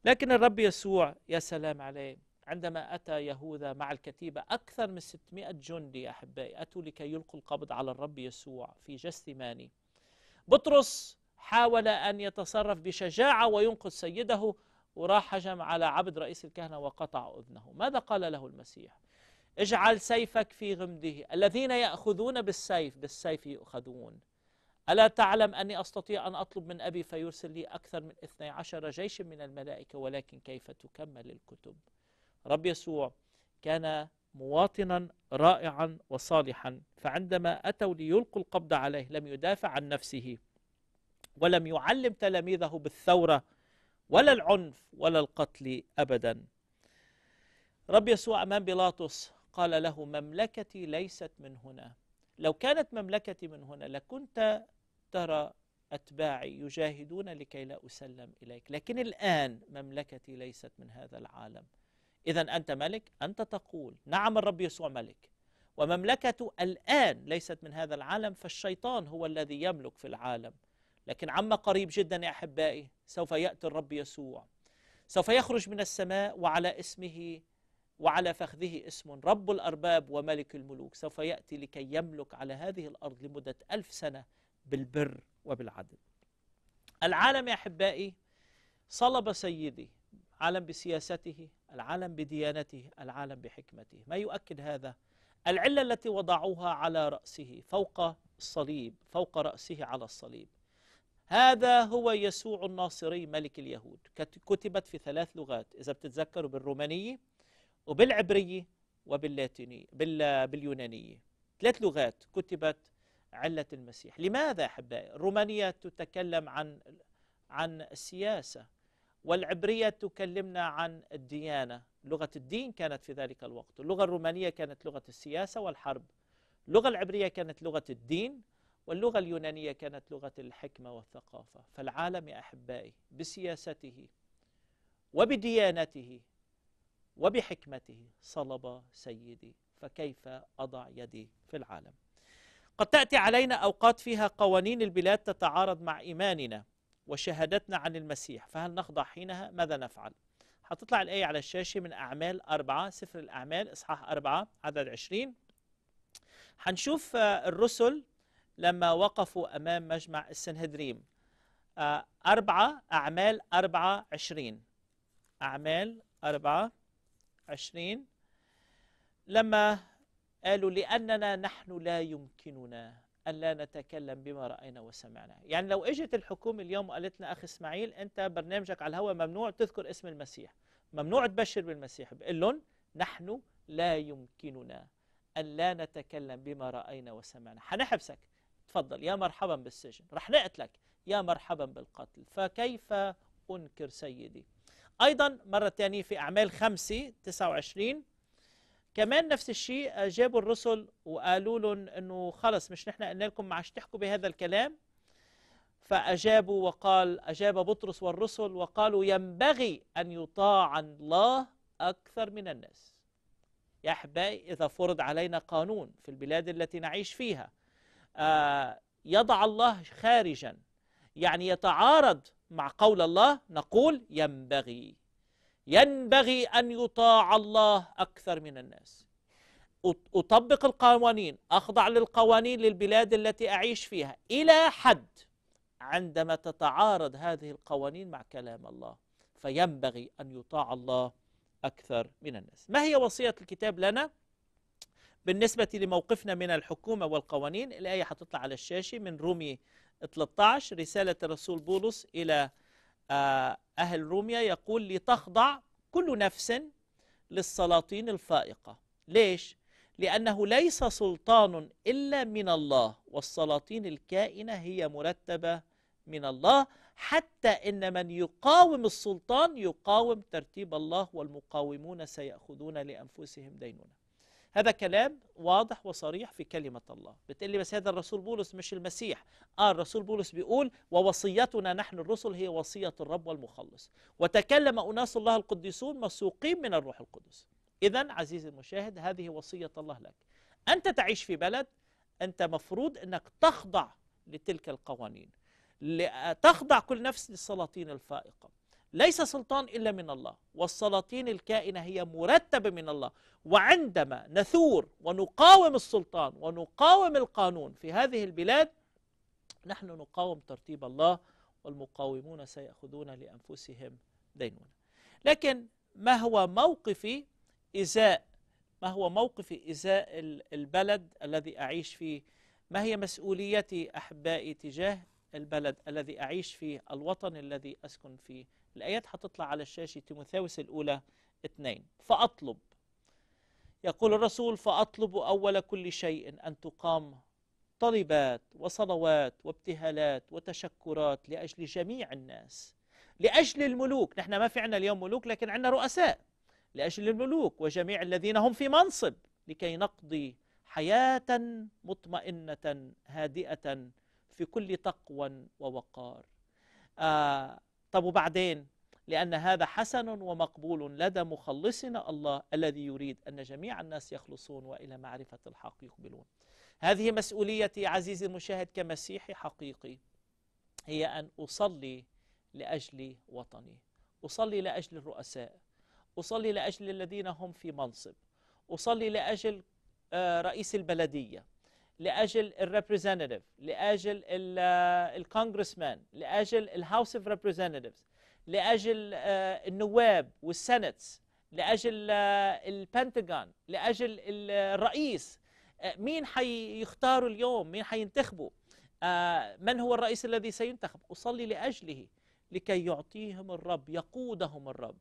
لكن الرب يسوع يا سلام عليه عندما أتى يهوذا مع الكتيبة أكثر من 600 جندي أحبائي أتوا لكي يلقوا القبض على الرب يسوع في جثماني بطرس حاول أن يتصرف بشجاعة وينقذ سيده وراح هجم على عبد رئيس الكهنة وقطع أذنه ماذا قال له المسيح؟ اجعل سيفك في غمده الذين يأخذون بالسيف بالسيف يؤخذون ألا تعلم أني أستطيع أن أطلب من أبي فيرسل لي أكثر من 12 جيش من الملائكة ولكن كيف تكمل الكتب رب يسوع كان مواطنا رائعا وصالحا فعندما أتوا ليلقوا القبض عليه لم يدافع عن نفسه ولم يعلم تلاميذه بالثورة ولا العنف ولا القتل أبدا رب يسوع أمام بيلاطس قال له مملكتي ليست من هنا لو كانت مملكتي من هنا لكنت ترى أتباعي يجاهدون لكي لا أسلم إليك لكن الآن مملكتي ليست من هذا العالم إذا أنت ملك أنت تقول نعم الرب يسوع ملك ومملكته الآن ليست من هذا العالم فالشيطان هو الذي يملك في العالم لكن عما قريب جدا يا أحبائي سوف يأتي الرب يسوع سوف يخرج من السماء وعلى اسمه وعلى فخذه اسم رب الأرباب وملك الملوك سوف يأتي لكي يملك على هذه الأرض لمدة ألف سنة بالبر وبالعدل العالم يا أحبائي صلب سيدي العالم بسياسته العالم بديانته العالم بحكمته ما يؤكد هذا العلة التي وضعوها على رأسه فوق الصليب فوق رأسه على الصليب هذا هو يسوع الناصري ملك اليهود كتبت في ثلاث لغات إذا بتتذكروا بالرومانية وبالعبرية وباللاتينية باليونانية ثلاث لغات كتبت علة المسيح لماذا أحبائي الرومانية تتكلم عن عن السياسة والعبرية تكلمنا عن الديانة لغة الدين كانت في ذلك الوقت اللغة الرومانية كانت لغة السياسة والحرب اللغة العبرية كانت لغة الدين واللغة اليونانية كانت لغة الحكمة والثقافة فالعالم يا أحبائي بسياسته وبديانته وبحكمته صلب سيدي فكيف أضع يدي في العالم قد تأتي علينا أوقات فيها قوانين البلاد تتعارض مع إيماننا وشهادتنا عن المسيح فهل نخضع حينها ماذا نفعل هتطلع الآية على الشاشة من أعمال أربعة سفر الأعمال إصحاح أربعة عدد عشرين هنشوف آه، الرسل لما وقفوا أمام مجمع السنهدريم آه، أربعة أعمال أربعة عشرين أعمال أربعة عشرين لما قالوا لأننا نحن لا يمكننا أن لا نتكلم بما رأينا وسمعنا يعني لو إجت الحكومة اليوم وقالت لنا أخي إسماعيل أنت برنامجك على الهواء ممنوع تذكر اسم المسيح ممنوع تبشر بالمسيح بقول لهم نحن لا يمكننا أن لا نتكلم بما رأينا وسمعنا حنحبسك تفضل يا مرحبا بالسجن رح نقتلك يا مرحبا بالقتل فكيف أنكر سيدي أيضا مرة ثانية في أعمال 5 29 كمان نفس الشيء آه، جابوا الرسل وقالوا لهم أنه خلص مش نحن قلنا لكم ما عادش تحكوا بهذا الكلام فأجابوا وقال أجاب بطرس والرسل وقالوا ينبغي أن يطاع الله أكثر من الناس يا أحبائي إذا فرض علينا قانون في البلاد التي نعيش فيها آه يضع الله خارجا يعني يتعارض مع قول الله نقول ينبغي ينبغي أن يطاع الله أكثر من الناس أطبق القوانين أخضع للقوانين للبلاد التي أعيش فيها إلى حد عندما تتعارض هذه القوانين مع كلام الله فينبغي أن يطاع الله أكثر من الناس ما هي وصية الكتاب لنا؟ بالنسبة لموقفنا من الحكومة والقوانين الآية هتطلع على الشاشة من رومي 13 رسالة الرسول بولس إلى آه، أهل روميا يقول لتخضع كل نفس للسلاطين الفائقة ليش؟ لأنه ليس سلطان إلا من الله والسلاطين الكائنة هي مرتبة من الله حتى إن من يقاوم السلطان يقاوم ترتيب الله والمقاومون سيأخذون لأنفسهم ديننا هذا كلام واضح وصريح في كلمة الله بتقول لي بس هذا الرسول بولس مش المسيح آه الرسول بولس بيقول ووصيتنا نحن الرسل هي وصية الرب والمخلص وتكلم أناس الله القديسون مسوقين من الروح القدس إذا عزيزي المشاهد هذه وصية الله لك أنت تعيش في بلد أنت مفروض أنك تخضع لتلك القوانين تخضع كل نفس للسلاطين الفائقة ليس سلطان إلا من الله والسلاطين الكائنة هي مرتبة من الله وعندما نثور ونقاوم السلطان ونقاوم القانون في هذه البلاد نحن نقاوم ترتيب الله والمقاومون سيأخذون لأنفسهم دينونا لكن ما هو موقفي إزاء ما هو موقفي إزاء البلد الذي أعيش فيه ما هي مسؤوليتي أحبائي تجاه البلد الذي أعيش فيه الوطن الذي أسكن فيه الآيات هتطلع على الشاشة تيموثاوس الأولى اثنين فأطلب يقول الرسول فأطلب أول كل شيء أن تقام طلبات وصلوات وابتهالات وتشكرات لأجل جميع الناس لأجل الملوك نحن ما في عنا اليوم ملوك لكن عنا رؤساء لأجل الملوك وجميع الذين هم في منصب لكي نقضي حياة مطمئنة هادئة في كل تقوى ووقار آه طب وبعدين لأن هذا حسن ومقبول لدى مخلصنا الله الذي يريد أن جميع الناس يخلصون وإلى معرفة الحق يقبلون هذه مسؤوليتي عزيزي المشاهد كمسيحي حقيقي هي أن أصلي لأجل وطني أصلي لأجل الرؤساء أصلي لأجل الذين هم في منصب أصلي لأجل آه، رئيس البلدية لاجل الريبريزنتيف لاجل الكونغرسمان آه، لاجل الهاوس اوف ريبريزنتيفز لاجل آه، النواب والسنتس لاجل آه، البنتاغون لاجل الرئيس مين حيختاروا اليوم مين حينتخبوا من هو الرئيس الذي سينتخب اصلي لاجله لكي يعطيهم الرب يقودهم الرب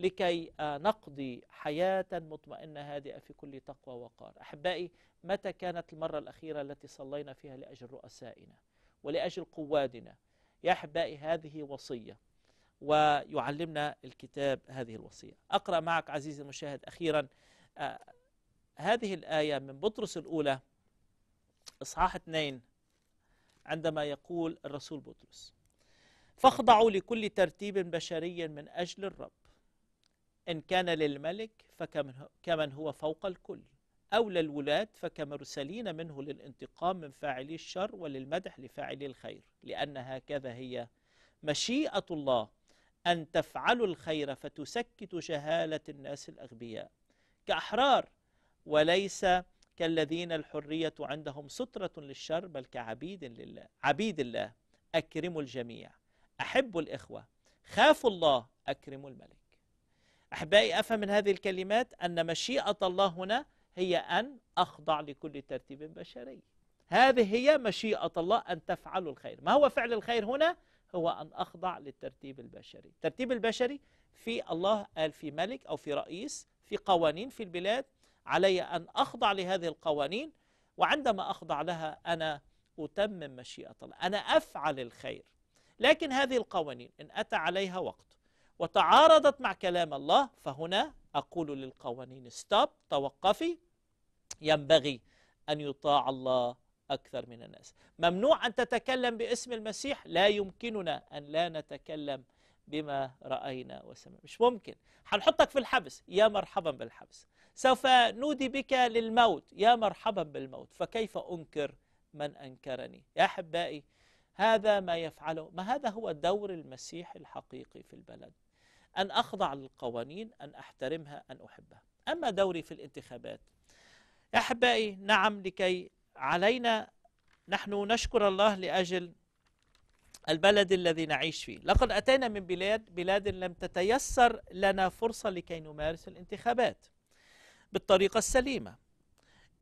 لكي آه، نقضي حياة مطمئنة هادئة في كل تقوى وقار أحبائي متى كانت المرة الأخيرة التي صلينا فيها لأجل رؤسائنا ولأجل قوادنا يا أحبائي هذه وصية ويعلمنا الكتاب هذه الوصية أقرأ معك عزيزي المشاهد أخيرا آه، هذه الآية من بطرس الأولى إصحاح 2 عندما يقول الرسول بطرس فاخضعوا لكل ترتيب بشري من أجل الرب إن كان للملك فكمن هو فوق الكل أو للولاة فكمرسلين منه للانتقام من فاعلي الشر وللمدح لفاعلي الخير لأن هكذا هي مشيئة الله أن تفعلوا الخير فتسكت جهالة الناس الأغبياء كأحرار وليس كالذين الحرية عندهم سترة للشر بل كعبيد لله عبيد الله أكرموا الجميع أحبوا الإخوة خافوا الله أكرموا الملك احبائي افهم من هذه الكلمات ان مشيئه الله هنا هي ان اخضع لكل ترتيب بشري هذه هي مشيئه الله ان تفعلوا الخير ما هو فعل الخير هنا هو ان اخضع للترتيب البشري الترتيب البشري في الله قال آه، في ملك او في رئيس في قوانين في البلاد علي ان اخضع لهذه القوانين وعندما اخضع لها انا اتمم مشيئه الله انا افعل الخير لكن هذه القوانين ان اتى عليها وقت وتعارضت مع كلام الله فهنا أقول للقوانين ستوب توقفي ينبغي أن يطاع الله أكثر من الناس ممنوع أن تتكلم باسم المسيح لا يمكننا أن لا نتكلم بما رأينا وسمعنا مش ممكن هنحطك في الحبس يا مرحبا بالحبس سوف نودي بك للموت يا مرحبا بالموت فكيف أنكر من أنكرني يا أحبائي هذا ما يفعله ما هذا هو دور المسيح الحقيقي في البلد أن أخضع للقوانين أن أحترمها أن أحبها أما دوري في الانتخابات يا أحبائي نعم لكي علينا نحن نشكر الله لأجل البلد الذي نعيش فيه لقد أتينا من بلاد بلاد لم تتيسر لنا فرصة لكي نمارس الانتخابات بالطريقة السليمة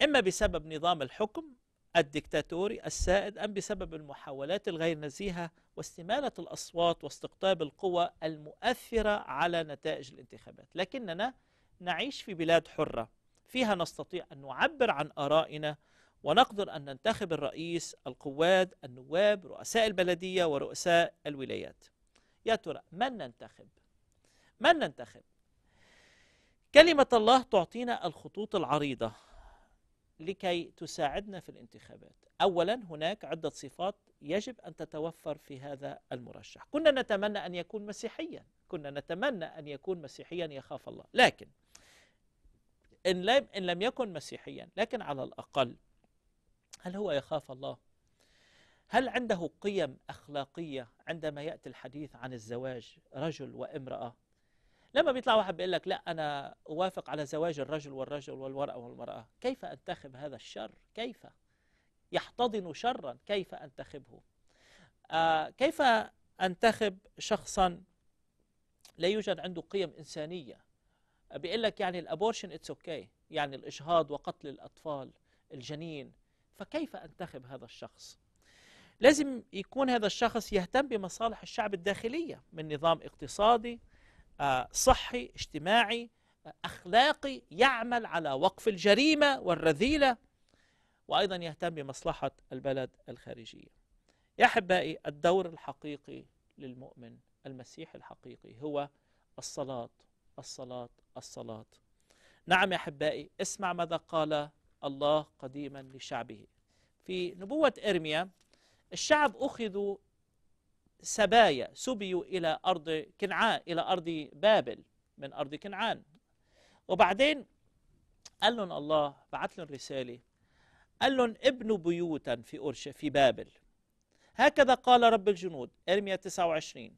إما بسبب نظام الحكم الدكتاتوري السائد أم بسبب المحاولات الغير نزيهة واستمالة الأصوات واستقطاب القوى المؤثرة على نتائج الانتخابات لكننا نعيش في بلاد حرة فيها نستطيع أن نعبر عن آرائنا ونقدر أن ننتخب الرئيس القواد النواب رؤساء البلدية ورؤساء الولايات يا ترى من ننتخب؟ من ننتخب؟ كلمة الله تعطينا الخطوط العريضة لكي تساعدنا في الانتخابات أولا هناك عدة صفات يجب أن تتوفر في هذا المرشح كنا نتمنى أن يكون مسيحيا كنا نتمنى أن يكون مسيحيا يخاف الله لكن إن لم, إن لم يكن مسيحيا لكن على الأقل هل هو يخاف الله هل عنده قيم أخلاقية عندما يأتي الحديث عن الزواج رجل وامرأة لما بيطلع واحد بيقول لك لا أنا أوافق على زواج الرجل والرجل والمرأة والمرأة كيف أنتخب هذا الشر كيف يحتضن شرا كيف أنتخبه آه كيف أنتخب شخصا لا يوجد عنده قيم إنسانية بيقول لك يعني الأبورشن اتس اوكي يعني الإجهاض وقتل الأطفال الجنين فكيف أنتخب هذا الشخص لازم يكون هذا الشخص يهتم بمصالح الشعب الداخلية من نظام اقتصادي آه، صحي اجتماعي آه، أخلاقي يعمل على وقف الجريمة والرذيلة وأيضا يهتم بمصلحة البلد الخارجية يا أحبائي الدور الحقيقي للمؤمن المسيح الحقيقي هو الصلاة الصلاة الصلاة نعم يا أحبائي اسمع ماذا قال الله قديما لشعبه في نبوة إرميا الشعب أخذوا سبايا سبيوا إلى أرض كنعان إلى أرض بابل من أرض كنعان وبعدين قال لهم الله بعت لهم رسالة قال لهم ابنوا بيوتا في أورشا في بابل هكذا قال رب الجنود ارميا 29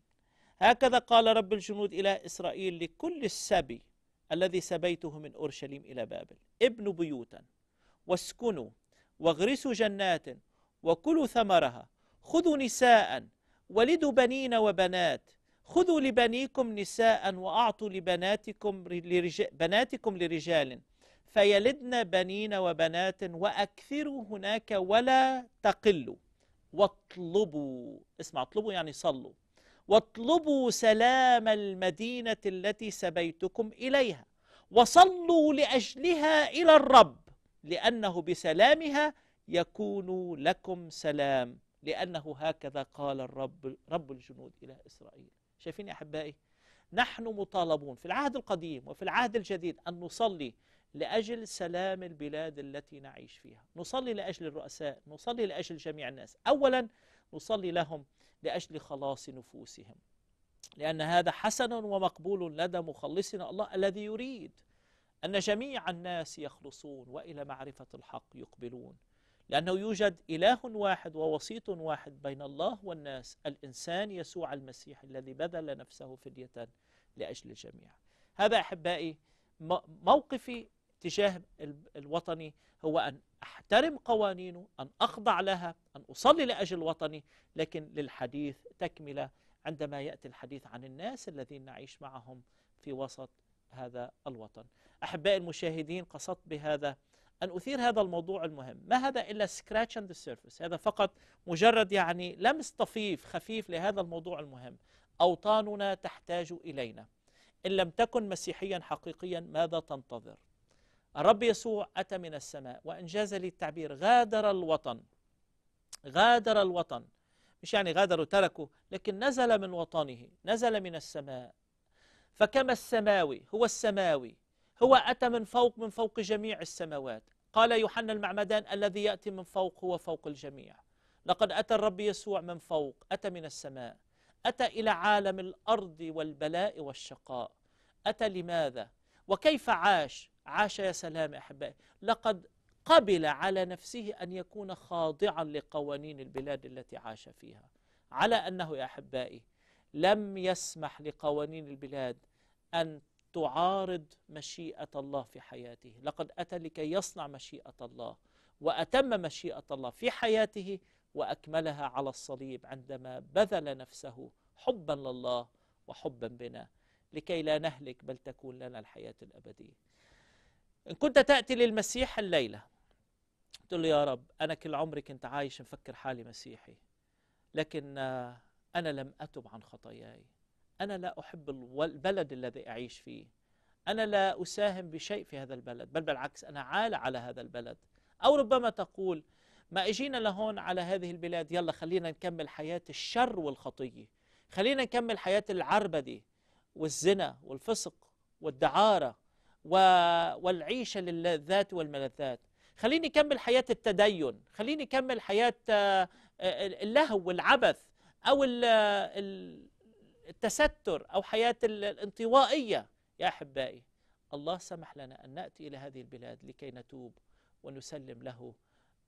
هكذا قال رب الجنود إلى إسرائيل لكل السبي الذي سبيته من أورشليم إلى بابل ابنوا بيوتا واسكنوا واغرسوا جنات وكلوا ثمرها خذوا نساء ولدوا بنين وبنات خذوا لبنيكم نساء وأعطوا لبناتكم لرجال بناتكم لرجال فيلدن بنين وبنات وأكثروا هناك ولا تقلوا واطلبوا اسمع اطلبوا يعني صلوا واطلبوا سلام المدينة التي سبيتكم إليها وصلوا لأجلها إلى الرب لأنه بسلامها يكون لكم سلام لأنه هكذا قال الرب رب الجنود إلى إسرائيل شايفين يا أحبائي نحن مطالبون في العهد القديم وفي العهد الجديد أن نصلي لأجل سلام البلاد التي نعيش فيها نصلي لأجل الرؤساء نصلي لأجل جميع الناس أولا نصلي لهم لأجل خلاص نفوسهم لأن هذا حسن ومقبول لدى مخلصنا الله الذي يريد أن جميع الناس يخلصون وإلى معرفة الحق يقبلون لأنه يوجد إله واحد ووسيط واحد بين الله والناس الإنسان يسوع المسيح الذي بذل نفسه فدية لأجل الجميع هذا أحبائي موقفي تجاه الوطني هو أن أحترم قوانينه أن أخضع لها أن أصلي لأجل وطني لكن للحديث تكملة عندما يأتي الحديث عن الناس الذين نعيش معهم في وسط هذا الوطن أحبائي المشاهدين قصدت بهذا أن أثير هذا الموضوع المهم ما هذا إلا scratch on the surface هذا فقط مجرد يعني لمس طفيف خفيف لهذا الموضوع المهم أوطاننا تحتاج إلينا إن لم تكن مسيحيا حقيقيا ماذا تنتظر الرب يسوع أتى من السماء وإن جاز لي التعبير غادر الوطن غادر الوطن مش يعني غادر وتركه لكن نزل من وطنه نزل من السماء فكما السماوي هو السماوي هو أتى من فوق من فوق جميع السماوات قال يوحنا المعمدان الذي يأتي من فوق هو فوق الجميع لقد أتى الرب يسوع من فوق أتى من السماء أتى إلى عالم الأرض والبلاء والشقاء أتى لماذا وكيف عاش عاش يا سلام أحبائي لقد قبل على نفسه أن يكون خاضعا لقوانين البلاد التي عاش فيها على أنه يا أحبائي لم يسمح لقوانين البلاد أن تعارض مشيئة الله في حياته لقد أتى لكي يصنع مشيئة الله وأتم مشيئة الله في حياته وأكملها على الصليب عندما بذل نفسه حبا لله وحبا بنا لكي لا نهلك بل تكون لنا الحياة الأبدية إن كنت تأتي للمسيح الليلة تقول له يا رب أنا كل عمري كنت عايش مفكر حالي مسيحي لكن آه، أنا لم أتب عن خطاياي أنا لا أحب البلد الذي أعيش فيه أنا لا أساهم بشيء في هذا البلد بل بالعكس أنا عال على هذا البلد أو ربما تقول ما إجينا لهون على هذه البلاد يلا خلينا نكمل حياة الشر والخطية خلينا نكمل حياة العربدة والزنا والفسق والدعارة والعيشة للذات والملذات خليني أكمل حياة التدين خليني أكمل حياة آه، اللهو والعبث أو التستر أو حياة الانطوائية يا أحبائي الله سمح لنا أن نأتي إلى هذه البلاد لكي نتوب ونسلم له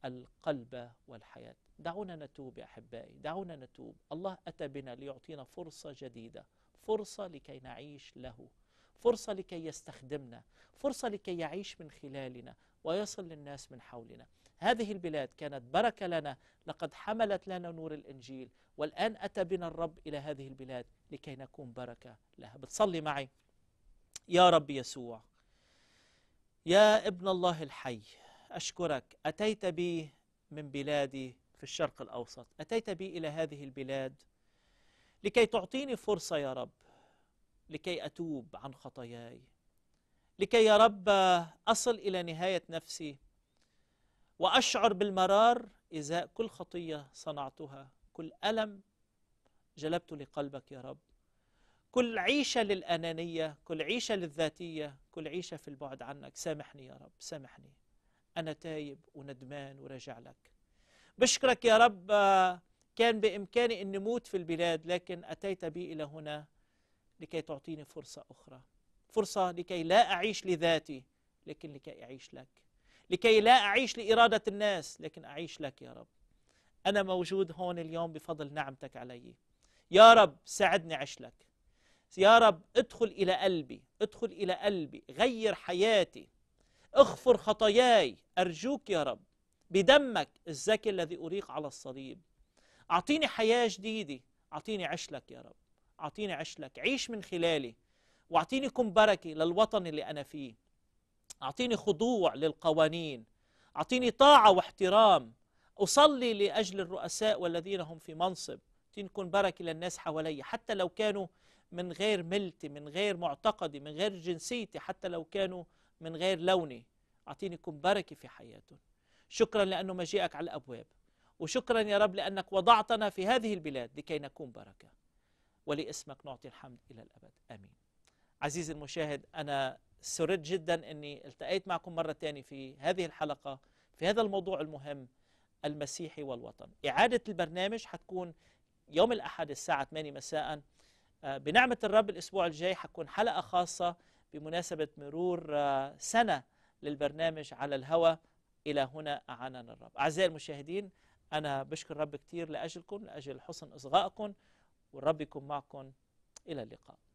القلب والحياة دعونا نتوب يا أحبائي دعونا نتوب الله أتى بنا ليعطينا فرصة جديدة فرصة لكي نعيش له فرصة لكي يستخدمنا فرصة لكي يعيش من خلالنا ويصل للناس من حولنا هذه البلاد كانت بركة لنا لقد حملت لنا نور الإنجيل والآن أتى بنا الرب إلى هذه البلاد لكي نكون بركة لها بتصلي معي يا رب يسوع يا ابن الله الحي أشكرك أتيت بي من بلادي في الشرق الأوسط أتيت بي إلى هذه البلاد لكي تعطيني فرصة يا رب لكي أتوب عن خطاياي لكي يا رب أصل إلى نهاية نفسي وأشعر بالمرار إزاء كل خطية صنعتها كل ألم جلبت لقلبك يا رب كل عيشة للأنانية كل عيشة للذاتية كل عيشة في البعد عنك سامحني يا رب سامحني أنا تايب وندمان وراجع لك بشكرك يا رب كان بإمكاني أن نموت في البلاد لكن أتيت بي إلى هنا لكي تعطيني فرصة أخرى فرصة لكي لا أعيش لذاتي لكن لكي أعيش لك لكي لا أعيش لإرادة الناس لكن أعيش لك يا رب أنا موجود هون اليوم بفضل نعمتك علي يا رب ساعدني أعيش لك يا رب ادخل إلى قلبي ادخل إلى قلبي غير حياتي اغفر خطاياي أرجوك يا رب بدمك الزكي الذي أريق على الصليب أعطيني حياة جديدة أعطيني عشلك يا رب أعطيني عشلك عيش من خلالي وأعطيني كن بركة للوطن اللي أنا فيه أعطيني خضوع للقوانين أعطيني طاعة واحترام أصلي لأجل الرؤساء والذين هم في منصب تكون بركة للناس حوالي حتى لو كانوا من غير ملتي من غير معتقدي من غير جنسيتي حتى لو كانوا من غير لوني أعطيني كن بركة في حياتهم شكرا لأنه مجيئك على الأبواب وشكرا يا رب لأنك وضعتنا في هذه البلاد لكي نكون بركة ولاسمك نعطي الحمد إلى الأبد آمين عزيزي المشاهد أنا سررت جدا أني التقيت معكم مرة ثانيه في هذه الحلقة في هذا الموضوع المهم المسيحي والوطن إعادة البرنامج حتكون يوم الأحد الساعة 8 مساء آه، بنعمة الرب الأسبوع الجاي حتكون حلقة خاصة بمناسبة مرور آه، سنة للبرنامج على الهوى إلى هنا أعاننا الرب أعزائي المشاهدين أنا بشكر الرب كثير لأجلكم لأجل حسن إصغائكم والرب يكون معكم إلى اللقاء